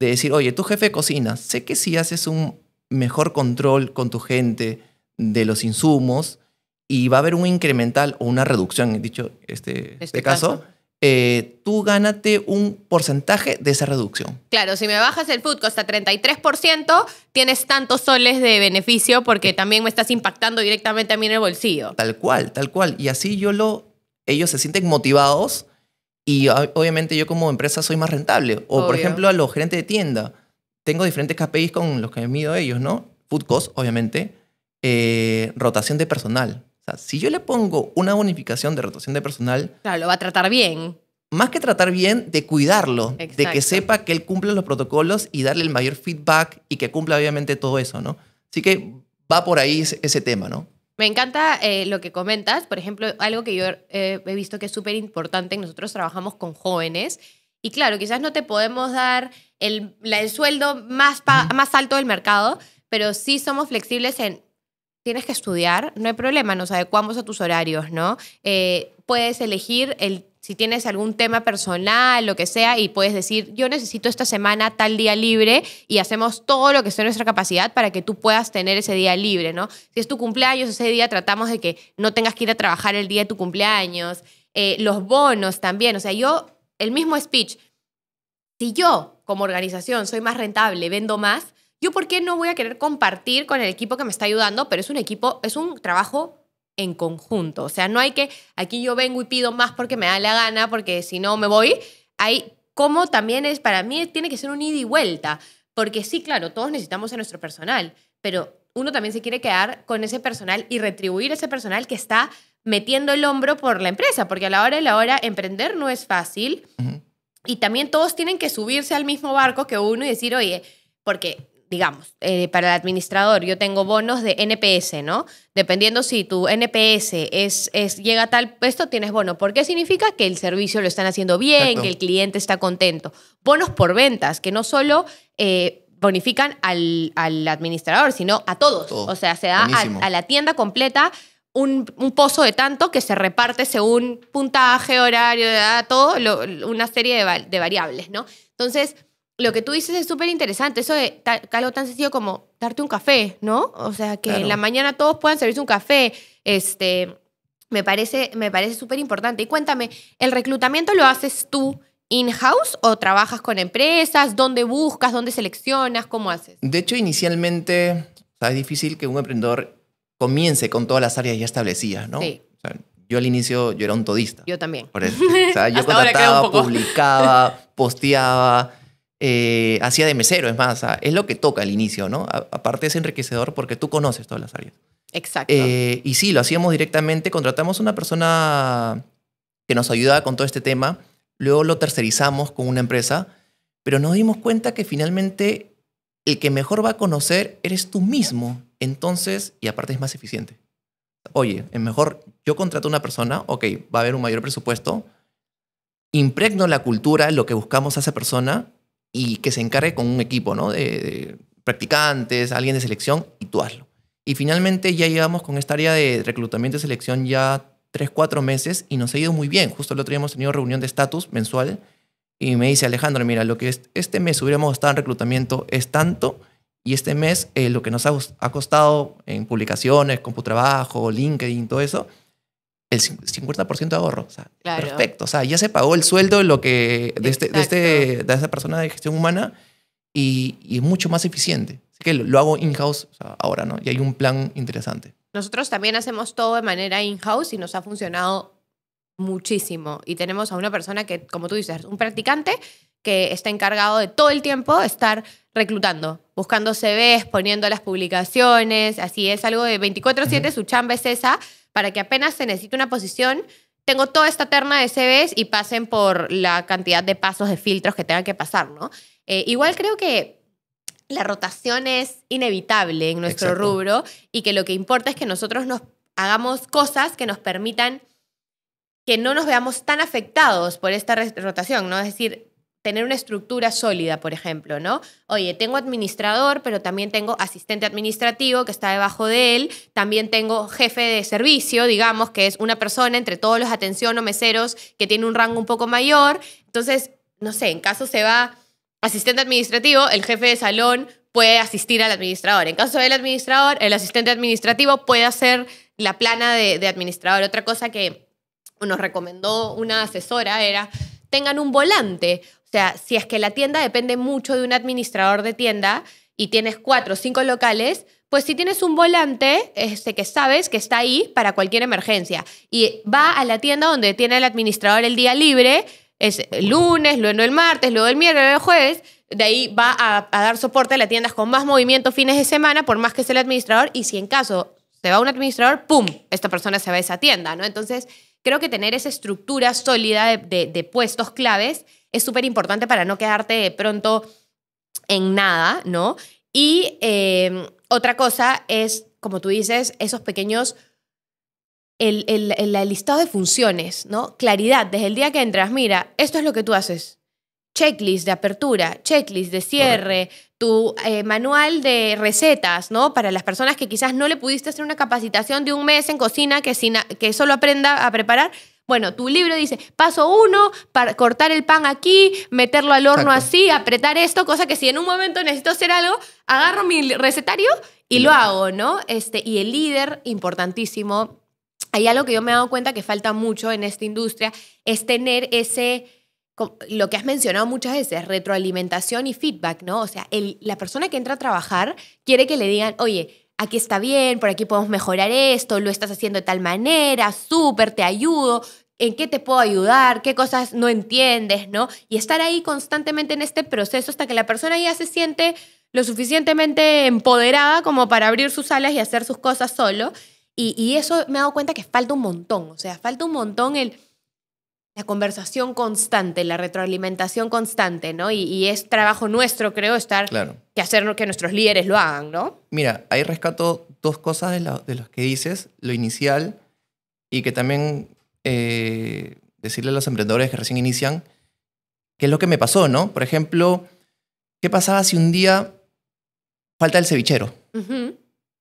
de decir, oye, tu jefe de cocina, sé que si haces un mejor control con tu gente de los insumos y va a haber un incremental o una reducción, en dicho este, este caso, eh, tú gánate un porcentaje de esa reducción. Claro, si me bajas el food cost 33%, tienes tantos soles de beneficio porque también me estás impactando directamente a mí en el bolsillo. Tal cual, tal cual. Y así yo lo, ellos se sienten motivados y obviamente yo como empresa soy más rentable. O por ejemplo a los gerentes de tienda. Tengo diferentes KPIs con los que mido ellos, ¿no? Food cost, obviamente. Eh, rotación de personal. O sea, si yo le pongo una bonificación de rotación de personal... Claro, lo va a tratar bien más que tratar bien, de cuidarlo, de que sepa que él cumple los protocolos y darle el mayor feedback y que cumpla obviamente todo eso, ¿no? Así que va por ahí ese tema, ¿no? Me encanta eh, lo que comentas. Por ejemplo, algo que yo eh, he visto que es súper importante, nosotros trabajamos con jóvenes y claro, quizás no te podemos dar el, sueldo más, alto del mercado, pero sí somos flexibles en, tienes que estudiar, no hay problema, nos adecuamos a tus horarios, ¿no? Eh, puedes elegir el si tienes algún tema personal, lo que sea, y puedes decir, yo necesito esta semana tal día libre y hacemos todo lo que esté en nuestra capacidad para que tú puedas tener ese día libre, ¿no? Si es tu cumpleaños, ese día tratamos de que no tengas que ir a trabajar el día de tu cumpleaños. Eh, los bonos también, o sea, yo, el mismo speech, si yo como organización soy más rentable, vendo más, yo por qué no voy a querer compartir con el equipo que me está ayudando, pero es un equipo, es un trabajo en conjunto. O sea, no hay que, aquí yo vengo y pido más porque me da la gana, porque si no me voy. Hay como también es, para mí tiene que ser un ida y vuelta, porque sí, claro, todos necesitamos a nuestro personal, pero uno también se quiere quedar con ese personal y retribuir ese personal que está metiendo el hombro por la empresa, porque a la hora de la hora emprender no es fácil. Y también todos tienen que subirse al mismo barco que uno y decir, oye, porque digamos, eh, para el administrador, yo tengo bonos de NPS, ¿no? Dependiendo si tu NPS es, es llega a tal puesto, tienes bono. ¿Por qué significa que el servicio lo están haciendo bien, que el cliente está contento? Bonos por ventas, que no solo eh, bonifican al, al, administrador, sino a todos. O sea, se da a, la tienda completa. Un, pozo de tanto que se reparte según puntaje, horario, todo, una serie de variables, ¿no? Entonces, lo que tú dices es súper interesante, eso de algo tan sencillo como darte un café, ¿no? O sea, que en la mañana todos puedan servirse un café, este, me parece me parece súper importante. Y cuéntame, ¿el reclutamiento lo haces tú in-house o trabajas con empresas? ¿Dónde buscas? ¿Dónde seleccionas? ¿Cómo haces? De hecho, inicialmente sabes es difícil que un emprendedor comience con todas las áreas ya establecidas, ¿no? Sí. yo al inicio yo era un todista. Yo también. Por eso. yo contrataba, publicaba, posteaba, eh, hacía de mesero, es más, es lo que toca al inicio, ¿no? aparte es enriquecedor porque tú conoces todas las áreas. Exacto. Eh, y sí, lo hacíamos directamente, contratamos una persona que nos ayudaba con todo este tema, luego lo tercerizamos con una empresa, pero nos dimos cuenta que finalmente el que mejor va a conocer eres tú mismo, entonces, y aparte es más eficiente. Oye, es mejor, yo contrato a una persona, ok, va a haber un mayor presupuesto, impregno la cultura, lo que buscamos a esa persona, y que se encargue con un equipo ¿no? de, practicantes, alguien de selección y tú hazlo. Y finalmente ya llevamos con esta área de reclutamiento y selección ya tres, cuatro meses y nos ha ido muy bien. Justo el otro día hemos tenido reunión de estatus mensual y me dice Alejandro, mira, lo que este mes hubiéramos gastado en reclutamiento es tanto y este mes eh, lo que nos ha, ha costado en publicaciones, CompuTrabajo, LinkedIn, todo eso, el 50% de ahorro. O sea, Perfecto. ya se pagó el sueldo lo que de, este, este esa persona de gestión humana y, es mucho más eficiente. que lo, hago in-house ahora, ¿no? Y hay un plan interesante. Nosotros también hacemos todo de manera in-house y nos ha funcionado muchísimo. Y tenemos a una persona que, como tú dices, un practicante que está encargado de todo el tiempo estar reclutando, buscando CVs, poniendo las publicaciones, así es algo de 24/7, su chamba es esa, para que apenas se necesite una posición, tengo toda esta terna de CVs y pasen por la cantidad de pasos, de filtros que tengan que pasar, ¿no? Eh, igual creo que la rotación es inevitable en nuestro rubro y que lo que importa es que nosotros nos hagamos cosas que nos permitan que no nos veamos tan afectados por esta rotación, ¿no? Es decir, tener una estructura sólida, por ejemplo, ¿no? Oye, tengo administrador, pero también tengo asistente administrativo que está debajo de él, también tengo jefe de servicio, digamos, que es una persona entre todos los atención o meseros que tiene un rango un poco mayor. Entonces, no sé, en caso se va asistente administrativo, el jefe de salón puede asistir al administrador. En caso del administrador, el asistente administrativo puede hacer la plana de, de administrador. Otra cosa que nos recomendó una asesora era tengan un volante. O sea, si es que la tienda depende mucho de un administrador de tienda y tienes cuatro o cinco locales, pues si tienes un volante este, que sabes que está ahí para cualquier emergencia y va a la tienda donde tiene el administrador el día libre, es el lunes, luego el martes, luego el miércoles, el jueves, de ahí va a, dar soporte a las tiendas con más movimiento fines de semana, por más que sea el administrador, y si en caso se va un administrador, ¡pum!, esta persona se va a esa tienda, ¿no? Entonces, creo que tener esa estructura sólida de, de puestos claves es súper importante para no quedarte pronto en nada, ¿no? Y em, otra cosa es, como tú dices, esos pequeños... El, el, el, listado de funciones, ¿no? Claridad, desde el día que entras, mira, esto es lo que tú haces. Checklist de apertura, checklist de cierre, tu eh, manual de recetas, ¿no? Para las personas que quizás no le pudiste hacer una capacitación de un mes en cocina que, que solo aprenda a preparar, bueno, tu libro dice, paso uno, para cortar el pan aquí, meterlo al horno así, apretar esto, cosa que si en un momento necesito hacer algo, agarro mi recetario y lo hago, ¿no? Este, y el líder, importantísimo, hay algo que yo me he dado cuenta que falta mucho en esta industria, es tener ese, lo que has mencionado muchas veces, retroalimentación y feedback, ¿no? O sea, la persona que entra a trabajar quiere que le digan, oye, aquí está bien, por aquí podemos mejorar esto, lo estás haciendo de tal manera, súper, te ayudo, en qué te puedo ayudar, qué cosas no entiendes, ¿no? Y estar ahí constantemente en este proceso hasta que la persona ya se siente lo suficientemente empoderada como para abrir sus alas y hacer sus cosas solo. Y, y eso me he dado cuenta que falta un montón, o sea, falta un montón el la conversación constante, la retroalimentación constante, ¿no? Y, es trabajo nuestro, creo, estar claro. que hacer que nuestros líderes lo hagan, ¿no? Mira, ahí rescato dos cosas de, la, las que dices, lo inicial y que también eh, decirle a los emprendedores que recién inician, qué es lo que me pasó, ¿no? Por ejemplo, ¿qué pasaba si un día falta el cevichero?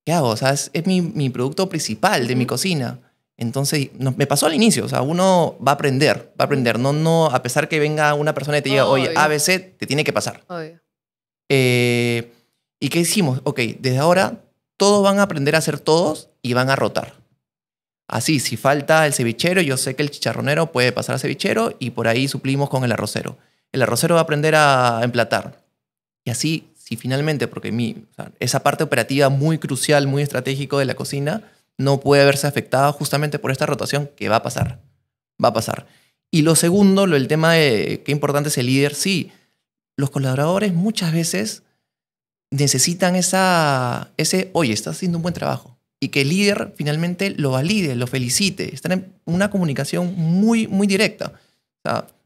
¿Qué hago? O sea, es, mi, producto principal de mi cocina. Entonces, me pasó al inicio, o sea, uno va a aprender, va a aprender. No, no, a pesar que venga una persona y te diga, oye, ABC, te tiene que pasar. Eh, ¿Y qué hicimos? Ok, desde ahora todos van a aprender a hacer todos y van a rotar. Así, si falta el cevichero, yo sé que el chicharronero puede pasar a cevichero y por ahí suplimos con el arrocero. El arrocero va a aprender a emplatar. Y así, si finalmente, porque mi, esa parte operativa muy crucial, muy estratégico de la cocina, no puede verse afectada justamente por esta rotación que va a pasar. Va a pasar. Y lo segundo, lo, el tema de qué importante es el líder. Sí, los colaboradores muchas veces necesitan esa, ese, oye, estás haciendo un buen trabajo. Y que el líder finalmente lo valide, lo felicite. Están en una comunicación muy, muy directa.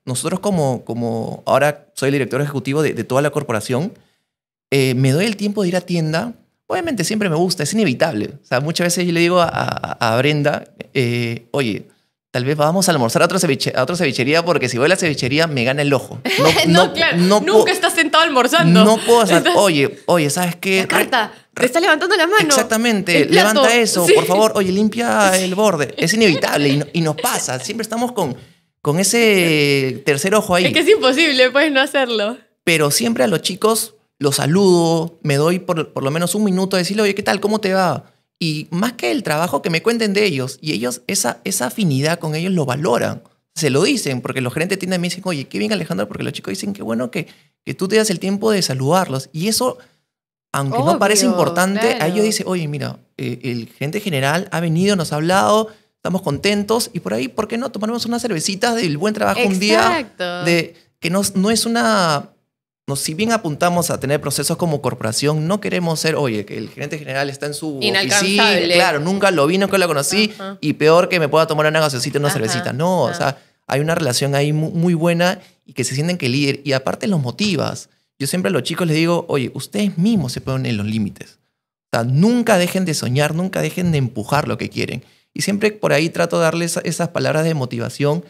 nosotros como, como ahora soy el director ejecutivo de, toda la corporación, eh, me doy el tiempo de ir a tienda Obviamente siempre me gusta, es inevitable. O sea, muchas veces yo le digo a, Brenda, eh, oye, tal vez vamos a almorzar a, a otra cevichería porque si voy a la cevichería me gana el ojo. No, claro, nunca estás sentado almorzando. No puedo hacer, oye, oye, ¿sabes qué? La carta, te está levantando la mano. Exactamente, levanta eso, por favor, oye, limpia el borde. Es inevitable y, nos pasa, siempre estamos con, con ese tercer ojo ahí. Es que es imposible, pues no hacerlo. Pero siempre a los chicos lo saludo, me doy por, lo menos un minuto a decirle, oye, ¿qué tal? ¿Cómo te va? Y más que el trabajo, que me cuenten de ellos. Y ellos, esa, esa afinidad con ellos lo valoran. Se lo dicen, porque los gerentes tienen mí me dicen, oye, qué bien Alejandro, porque los chicos dicen, qué bueno que, que tú te das el tiempo de saludarlos. Y eso, aunque no parece importante, a ellos dice oye, mira, eh, el gerente general ha venido, nos ha hablado, estamos contentos y por ahí, ¿por qué no tomaremos unas cervecitas del buen trabajo un día? De, que no es una no, si bien apuntamos a tener procesos como corporación, no queremos ser, oye, que el gerente general está en su oficina, claro, nunca lo vi, nunca lo conocí, y peor que me pueda tomar una gaseosita, una cervecita. No, o sea, hay una relación ahí muy, buena y que se sienten que líder, y aparte los motivas. Yo siempre a los chicos les digo, oye, ustedes mismos se ponen en los límites. O sea, nunca dejen de soñar, nunca dejen de empujar lo que quieren. Y siempre por ahí trato de darles esas palabras de motivación.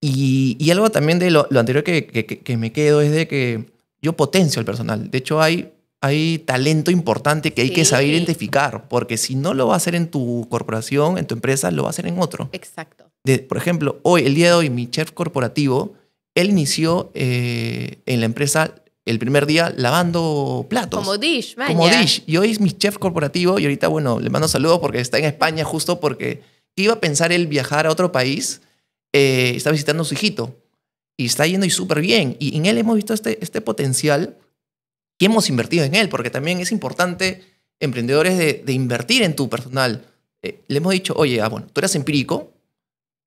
Y, y algo también de lo, anterior que, que, que me quedo es de que yo potencio al personal. De hecho, hay, hay talento importante que hay que saber identificar, porque si no lo va a hacer en tu corporación, en tu empresa, lo va a hacer en otro. Exacto. por ejemplo, hoy, el día de hoy, mi chef corporativo, él inició eh, en la empresa el primer día lavando platos. Como dish, man, Como dish. Y hoy es mi chef corporativo y ahorita, bueno, le mando saludos porque está en España justo porque iba a pensar él viajar a otro país, eh, está visitando a su hijito y está yendo y súper bien. Y en él hemos visto este, este potencial que hemos invertido en él, porque también es importante, emprendedores, de, invertir en tu personal. Eh, le hemos dicho, oye, ah, bueno, tú eres empírico,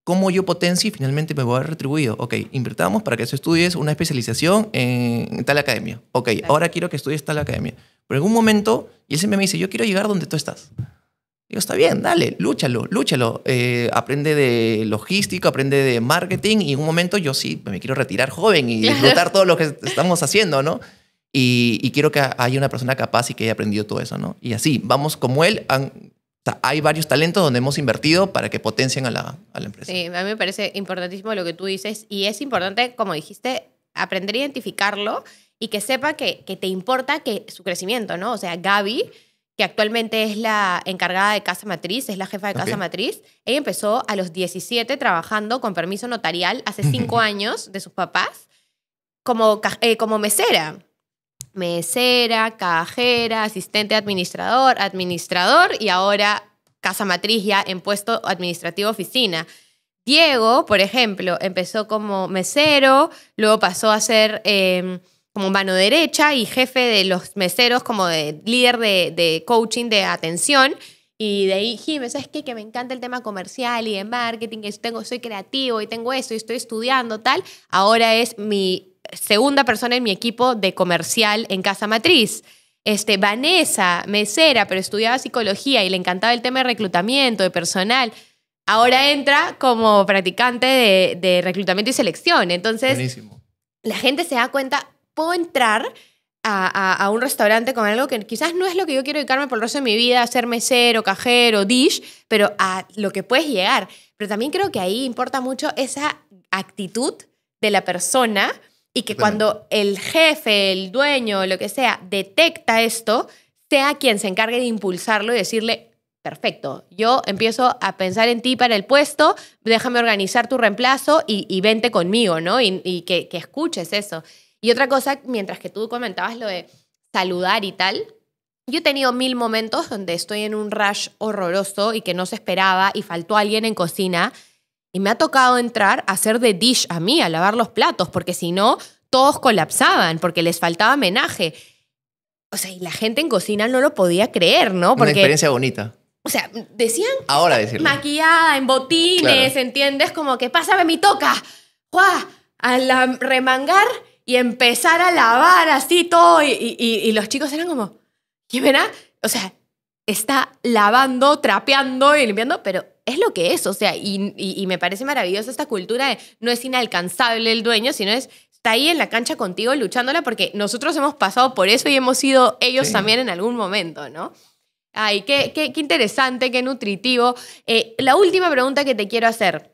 ¿cómo yo potencio y finalmente me voy a retribuir retribuido? Ok, invertamos para que tú estudies una especialización en tal academia. Ok, ahora quiero que estudies tal academia. Pero en algún momento, y él siempre me dice, yo quiero llegar donde tú estás. Digo, está bien, dale, lúchalo, lúchalo. Eh, aprende de logística, aprende de marketing y en un momento yo sí me quiero retirar joven y disfrutar todo lo que estamos haciendo, ¿no? Y, quiero que haya una persona capaz y que haya aprendido todo eso, ¿no? Y así, vamos como él. hay varios talentos donde hemos invertido para que potencien a la, empresa. Sí, a mí me parece importantísimo lo que tú dices y es importante, como dijiste, aprender a identificarlo y que sepa que, te importa que su crecimiento, ¿no? O sea, Gaby que actualmente es la encargada de Casa Matriz, es la jefa de Casa Matriz. Ella empezó a los 17 trabajando con permiso notarial hace cinco años de sus papás como, eh, como mesera. Mesera, cajera, asistente administrador, administrador y ahora Casa Matriz ya en puesto administrativo oficina. Diego, por ejemplo, empezó como mesero, luego pasó a ser... Em, como mano derecha y jefe de los meseros, como de líder de, coaching de atención. Y de ahí, Jim, ¿sabes qué? Que me encanta el tema comercial y de marketing, que tengo, soy creativo y tengo eso y estoy estudiando tal. Ahora es mi segunda persona en mi equipo de comercial en Casa Matriz. Este, Vanessa, mesera, pero estudiaba psicología y le encantaba el tema de reclutamiento, de personal. Ahora entra como practicante de, reclutamiento y selección. Entonces, la gente se da cuenta, puedo entrar a, un restaurante con algo que quizás no es lo que yo quiero dedicarme por el resto de mi vida, ser mesero, cajero, dish, pero a lo que puedes llegar. Pero también creo que ahí importa mucho esa actitud de la persona y que cuando el jefe, el dueño, lo que sea, detecta esto, sea quien se encargue de impulsarlo y decirle, perfecto, yo empiezo a pensar en ti para el puesto, déjame organizar tu reemplazo y, vente conmigo, ¿no? Y, que, que escuches eso. Y otra cosa, mientras que tú comentabas lo de saludar y tal, yo he tenido mil momentos donde estoy en un rush horroroso y que no se esperaba y faltó alguien en cocina y me ha tocado entrar a hacer de dish a mí, a lavar los platos, porque si no, todos colapsaban porque les faltaba homenaje. O sea, y la gente en cocina no lo podía creer, ¿no? Porque, Una experiencia bonita. O sea, decían. Ahora Maquillada, en botines, ¿entiendes? Como que pásame mi toca. ¡Guau! A remangar y empezar a lavar así todo. Y, los chicos eran como, verá? o sea, está lavando, trapeando y limpiando, pero es lo que es, o sea, y, me parece maravillosa esta cultura de no es inalcanzable el dueño, sino es está ahí en la cancha contigo luchándola porque nosotros hemos pasado por eso y hemos sido ellos también en algún momento, ¿no? Ay, qué, qué, qué interesante, qué nutritivo. Eh, la última pregunta que te quiero hacer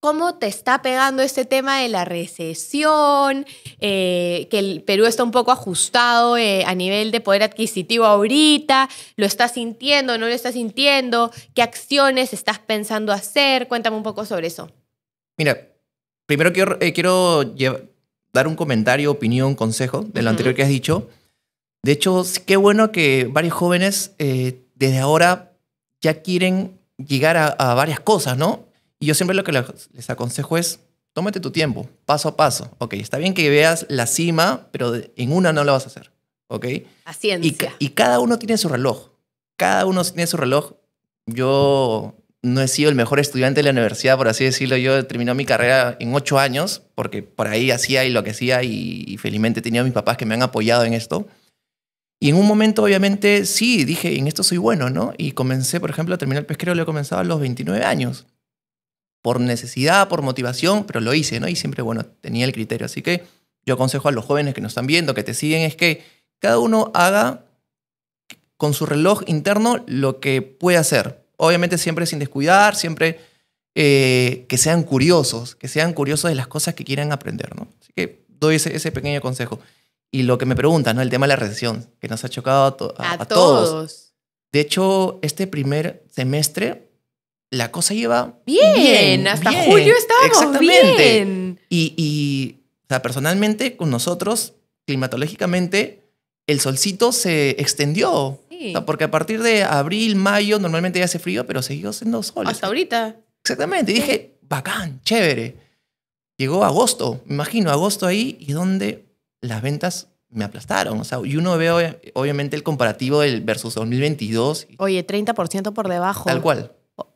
cómo te está pegando este tema de la recesión, eh, que el Perú está un poco ajustado eh, a nivel de poder adquisitivo ahorita, lo estás sintiendo, no lo estás sintiendo, qué acciones estás pensando hacer, cuéntame un poco sobre eso. Mira, primero quiero, eh, dar un comentario, opinión, consejo de lo anterior que has dicho. De hecho, qué bueno que varios jóvenes desde ahora ya quieren llegar a varias cosas, ¿no? Y yo siempre lo que les aconsejo es, tómate tu tiempo, paso a paso. Ok, está bien que veas la cima, pero en una no la vas a hacer. Ok. Y, cada uno tiene su reloj. Cada uno tiene su reloj. Yo no he sido el mejor estudiante de la universidad, por así decirlo. Yo terminé mi carrera en ocho años, porque por ahí hacía y lo que hacía, y, felizmente tenía a mis papás que me han apoyado en esto. Y en un momento, obviamente, sí, dije, en esto soy bueno, ¿no? Y comencé, por ejemplo, a terminar el pesquero, lo he comenzado a los 29 años por necesidad, por motivación, pero lo hice, ¿no? Y siempre, bueno, tenía el criterio. Así que yo aconsejo a los jóvenes que nos están viendo, que te siguen, es que cada uno haga con su reloj interno lo que puede hacer. Obviamente siempre sin descuidar, siempre eh, que sean curiosos, que sean curiosos de las cosas que quieran aprender, ¿no? Así que doy ese, pequeño consejo. Y lo que me preguntan, ¿no? El tema de la recesión, que nos ha chocado a, a, todos. De hecho, este primer semestre la cosa lleva bien, hasta julio estábamos Exactamente. bien. Y, y o sea, personalmente con nosotros, climatológicamente, el solcito se extendió. porque a partir de abril, mayo, normalmente ya hace frío, pero siguió siendo sol. Hasta ahorita. Exactamente. dije, bacán, chévere. Llegó agosto, me imagino, agosto ahí, y donde las ventas me aplastaron. O sea, y uno ve obviamente el comparativo del versus 2022. Oye, 30% por debajo. Tal cual.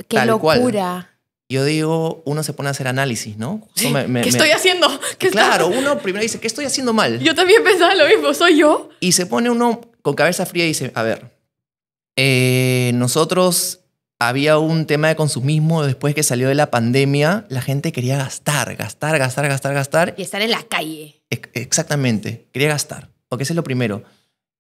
Qué locura. Yo digo, uno se pone a hacer análisis, ¿no? ¿Qué estoy haciendo? claro, uno primero dice, ¿qué estoy haciendo mal? Yo también pensaba lo mismo, ¿soy yo? Y se pone uno con cabeza fría y dice, a ver, eh, nosotros había un tema de consumismo después que salió de la pandemia, la gente quería gastar, gastar, gastar, gastar, gastar. Y estar en la calle. Exactamente, quería gastar, porque ese es lo primero.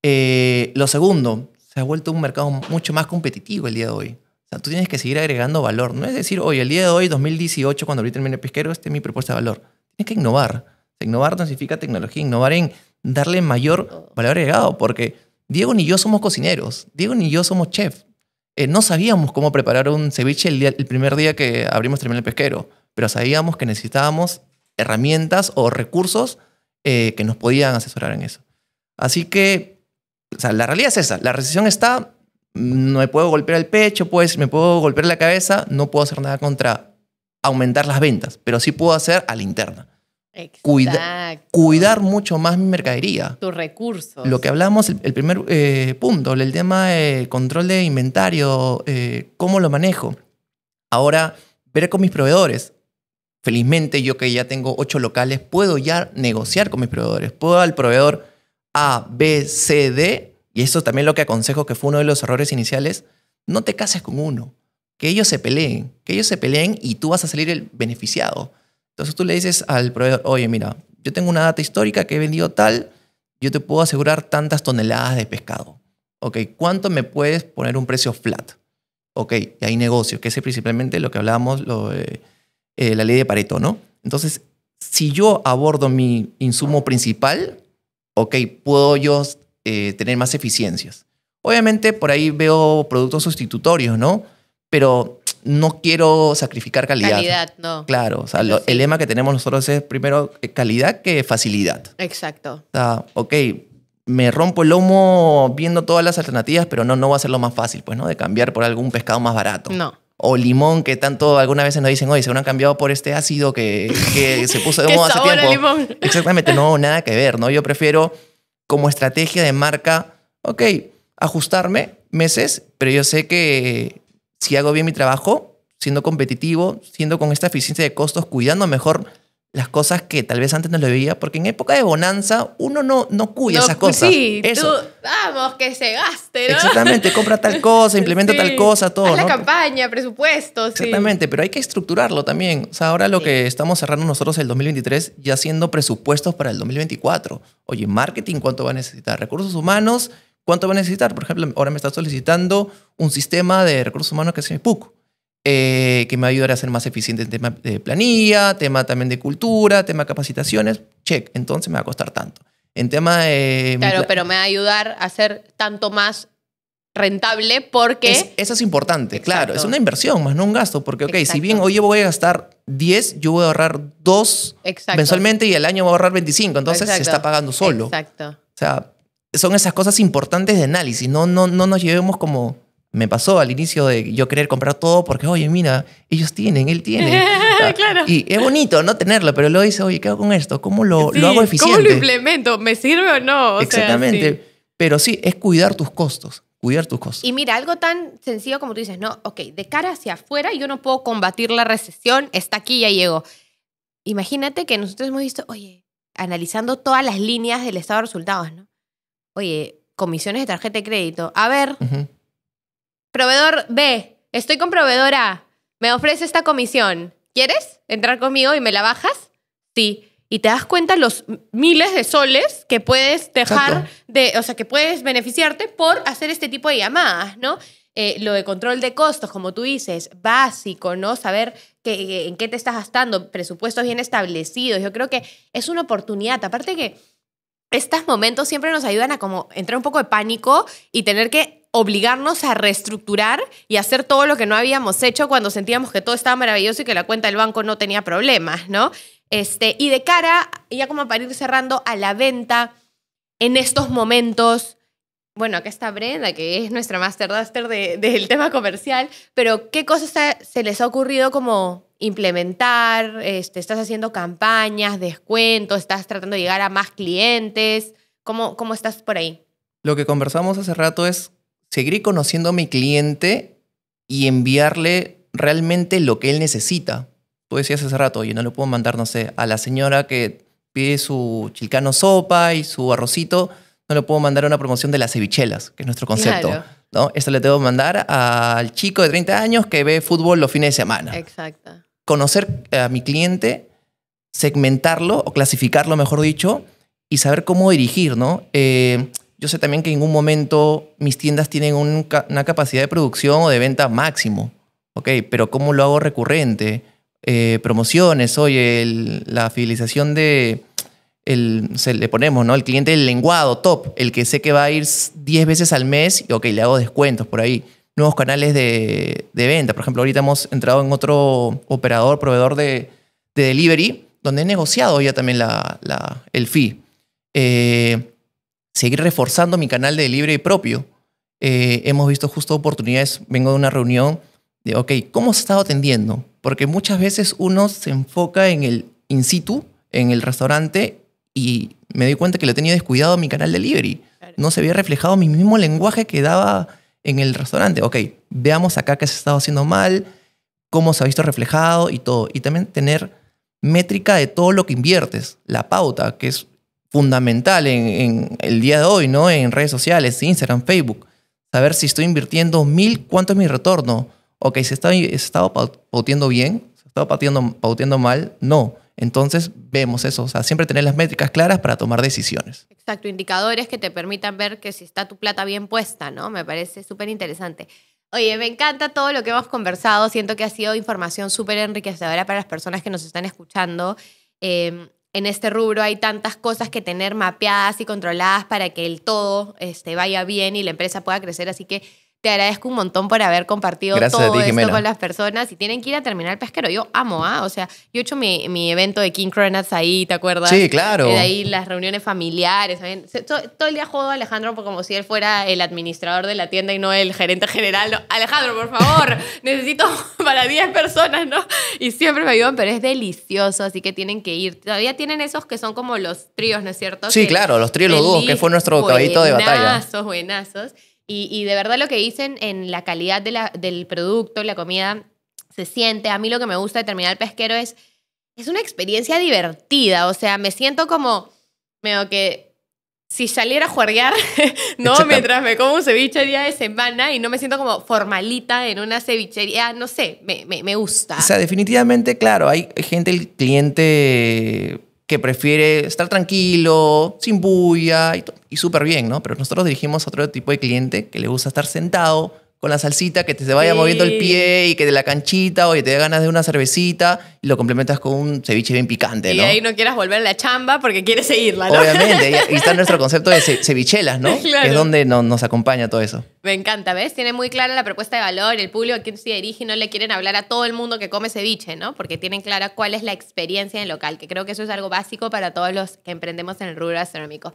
Eh, lo segundo, se ha vuelto un mercado mucho más competitivo el día de hoy. O sea, tú tienes que seguir agregando valor. No es decir, oye, el día de hoy, 2018, cuando abrí Terminal Pesquero, este es mi propuesta de valor. Tienes que innovar. innovar no significa tecnología, innovar en darle mayor valor agregado, porque Diego ni yo somos cocineros, Diego ni yo somos chef. Eh, no sabíamos cómo preparar un ceviche el, primer día que abrimos Terminal Pesquero, pero sabíamos que necesitábamos herramientas o recursos eh, que nos podían asesorar en eso. Así que, o sea, la realidad es esa, la recesión está, me puedo golpear el pecho, pues, me puedo golpear la cabeza, no puedo hacer nada contra aumentar las ventas, pero sí puedo hacer a la interna. cuidar mucho más mi mercadería. Tus recursos. Lo que hablamos, el, primer eh, punto, el tema del control de inventario, eh, cómo lo manejo. Ahora, ver con mis proveedores. Felizmente yo que ya tengo ocho locales, puedo ya negociar con mis proveedores. Puedo al proveedor A, B, C, D y eso también lo que aconsejo que fue uno de los errores iniciales, no te cases con uno, que ellos se peleen, que ellos se peleen y tú vas a salir el beneficiado. Entonces tú le dices al proveedor, oye, mira, yo tengo una data histórica que he vendido tal, yo te puedo asegurar tantas toneladas de pescado. Ok, ¿cuánto me puedes poner un precio flat? Ok, y hay negocios, que es principalmente lo que hablábamos, lo, eh, la ley de Pareto, ¿no? Entonces, si yo abordo mi insumo principal, ok, puedo yo eh, tener más eficiencias. Obviamente por ahí veo productos sustitutorios, ¿no? Pero no quiero sacrificar calidad. Calidad, no. Claro, o sea, el lema que tenemos nosotros es primero eh, calidad que facilidad. Exacto. O sea, ok, me rompo el lomo viendo todas las alternativas, pero no, no va a ser lo más fácil, pues, ¿no? De cambiar por algún pescado más barato. No. O limón, que tanto algunas veces nos dicen, oye, se han cambiado por este ácido que, se puso de moda hace tiempo. Exactamente, no, nada que ver, ¿no? Yo prefiero como estrategia de marca, ok, ajustarme meses, pero yo sé que si hago bien mi trabajo, siendo competitivo, siendo con esta eficiencia de costos, cuidando mejor las cosas que tal vez antes no lo veía, porque en época de bonanza uno no, no cuida esas cosas. Sí, Eso. vamos, que se gaste, Exactamente, compra tal cosa, implementa tal cosa, todo. Haz la campaña, presupuestos. Exactamente, pero hay que estructurarlo también. O sea, ahora lo que estamos cerrando nosotros el 2023, ya haciendo presupuestos para el 2024. Oye, marketing, ¿cuánto va a necesitar? Recursos humanos, ¿cuánto va a necesitar? Por ejemplo, ahora me está solicitando un sistema de recursos humanos que es mi PUC. Eh, que me va a ayudar a ser más eficiente en tema de planilla, tema también de cultura, tema de capacitaciones, check, entonces me va a costar tanto. En tema de... Claro, pero me va a ayudar a ser tanto más rentable porque... eso es importante, claro, es una inversión más no un gasto, porque, ok, si bien hoy yo voy a gastar 10, yo voy a ahorrar 2 mensualmente y al año voy a ahorrar 25, entonces se está pagando solo. Exacto. O sea, son esas cosas importantes de análisis, no, no, no nos llevemos como me pasó al inicio de yo querer comprar todo porque, oye, mira, ellos tienen, él tiene. Ah, y es bonito no tenerlo, pero luego dice, oye, ¿qué hago con esto? ¿Cómo lo, lo hago eficiente? ¿Cómo lo implemento? ¿Me sirve o no? Exactamente. Pero sí, es cuidar tus costos. Cuidar tus costos. Y mira, algo tan sencillo como tú dices, no, ok, de cara hacia afuera yo no puedo combatir la recesión, está aquí, ya llegó. Imagínate que nosotros hemos visto, oye, analizando todas las líneas del estado de resultados, ¿no? Oye, comisiones de tarjeta de crédito. A ver, Proveedor B, estoy con proveedora, A, me ofrece esta comisión. ¿Quieres entrar conmigo y me la bajas? Sí. Y te das cuenta los miles de soles que puedes dejar de, o sea, que puedes beneficiarte por hacer este tipo de llamadas, ¿no? Eh, lo de control de costos, como tú dices, básico, ¿no? Saber que, en qué te estás gastando, presupuestos bien establecidos. Yo creo que es una oportunidad. Aparte que estos momentos siempre nos ayudan a como entrar un poco de pánico y tener que obligarnos a reestructurar y hacer todo lo que no habíamos hecho cuando sentíamos que todo estaba maravilloso y que la cuenta del banco no tenía problemas, ¿no? Este, y de cara, ya como para ir cerrando, a la venta en estos momentos, bueno, acá está Brenda, que es nuestra duster del tema comercial, pero ¿qué cosas se les ha ocurrido como implementar? Este, ¿Estás haciendo campañas, descuentos? ¿Estás tratando de llegar a más clientes? ¿Cómo, cómo estás por ahí? Lo que conversamos hace rato es seguir conociendo a mi cliente y enviarle realmente lo que él necesita. Tú decías hace rato, oye, no lo puedo mandar, no sé, a la señora que pide su chilcano sopa y su arrocito, no le puedo mandar una promoción de las cevichelas, que es nuestro concepto. ¿no? Esto le tengo que mandar al chico de 30 años que ve fútbol los fines de semana. Exacto. Conocer eh, a mi cliente, segmentarlo o clasificarlo, mejor dicho, y saber cómo dirigir, ¿no? Eh, yo sé también que en ningún momento mis tiendas tienen una capacidad de producción o de venta máximo, ¿ok? Pero ¿cómo lo hago recurrente? Eh, promociones, oye, la fidelización de, le ponemos, ¿no? El cliente del lenguado top, el que sé que va a ir 10 veces al mes, y ok, le hago descuentos por ahí. Nuevos canales de, venta. Por ejemplo, ahorita hemos entrado en otro operador, proveedor de, delivery, donde he negociado ya también el fee. Eh, seguir reforzando mi canal de libre y propio. Eh, hemos visto justo oportunidades, vengo de una reunión de, ok, ¿cómo se está atendiendo? Porque muchas veces uno se enfoca en el in situ, en el restaurante, y me doy cuenta que lo tenía descuidado mi canal de delivery. No se había reflejado mi mismo lenguaje que daba en el restaurante. Ok, veamos acá qué se estado haciendo mal, cómo se ha visto reflejado y todo. Y también tener métrica de todo lo que inviertes, la pauta, que es fundamental en, el día de hoy, ¿no? En redes sociales, Instagram, Facebook. Saber si estoy invirtiendo mil, cuánto es mi retorno. Ok, ¿se está, estado pautiendo bien? ¿Se está pautiendo, pautiendo mal? No. Entonces vemos eso, o sea, siempre tener las métricas claras para tomar decisiones. Exacto, indicadores que te permitan ver que si está tu plata bien puesta, ¿no? Me parece súper interesante. Oye, me encanta todo lo que hemos conversado, siento que ha sido información súper enriquecedora para las personas que nos están escuchando. Em, en este rubro hay tantas cosas que tener mapeadas y controladas para que el todo este, vaya bien y la empresa pueda crecer. Así que te agradezco un montón por haber compartido todo esto con las personas. y tienen que ir a terminar el Pesquero, yo amo, ¿ah? O sea, yo he hecho mi, evento de King Cronuts ahí, ¿te acuerdas? Sí, claro. Eh, de ahí las reuniones familiares. Todo, el día juego Alejandro como si él fuera el administrador de la tienda y no el gerente general. Alejandro, por favor, necesito para 10 personas, ¿no? Y siempre me ayudan, pero es delicioso, así que tienen que ir. Todavía tienen esos que son como los tríos, ¿no es cierto? Sí, claro, los tríos, los dúos, que fue nuestro caballito de batalla. Buenazos, buenazos. Y, de verdad lo que dicen en la calidad del producto, la comida, se siente. A mí lo que me gusta de Terminal Pesquero es, es una experiencia divertida. O sea, me siento como, medio que si saliera a jugar, ¿no? Mientras me como un ceviche día de semana y no me siento como formalita en una cevichería, no sé, me, me gusta. O sea, definitivamente, claro, hay gente, el cliente prefiere estar tranquilo, sin bulla y, y súper bien, ¿no? Pero nosotros dirigimos a otro tipo de cliente que le gusta estar sentado, con la salsita que te se vaya moviendo el pie y que de la canchita, oye, te dé ganas de una cervecita y lo complementas con un ceviche bien picante, ¿no? Y ahí no quieras volver a la chamba porque quieres seguirla, ¿no? Obviamente, y está nuestro concepto de cevichelas, ¿no? es donde nos acompaña todo eso. Me encanta, ¿ves? Tiene muy clara la propuesta de valor, el público a quien se dirige y no le quieren hablar a todo el mundo que come ceviche, ¿no? Porque tienen clara cuál es la experiencia en el local, que creo que eso es algo básico para todos los que emprendemos en el rubro gastronómico.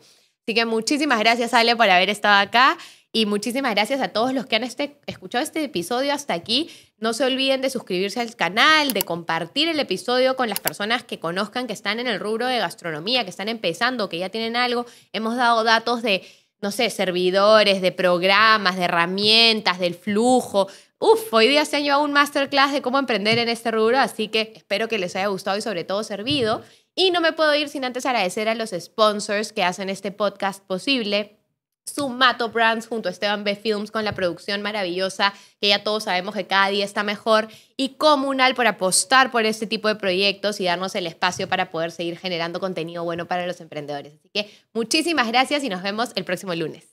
Así que muchísimas gracias, Ale, por haber estado acá. Y muchísimas gracias a todos los que han este, escuchado este episodio hasta aquí. No se olviden de suscribirse al canal, de compartir el episodio con las personas que conozcan que están en el rubro de gastronomía, que están empezando, que ya tienen algo. Hemos dado datos de, no sé, servidores, de programas, de herramientas, del flujo. Uf, hoy día se ha un masterclass de cómo emprender en este rubro, así que espero que les haya gustado y sobre todo servido. Y no me puedo ir sin antes agradecer a los sponsors que hacen este podcast posible Sumato Brands junto a Esteban B. Films con la producción maravillosa que ya todos sabemos que cada día está mejor y Comunal por apostar por este tipo de proyectos y darnos el espacio para poder seguir generando contenido bueno para los emprendedores. Así que muchísimas gracias y nos vemos el próximo lunes.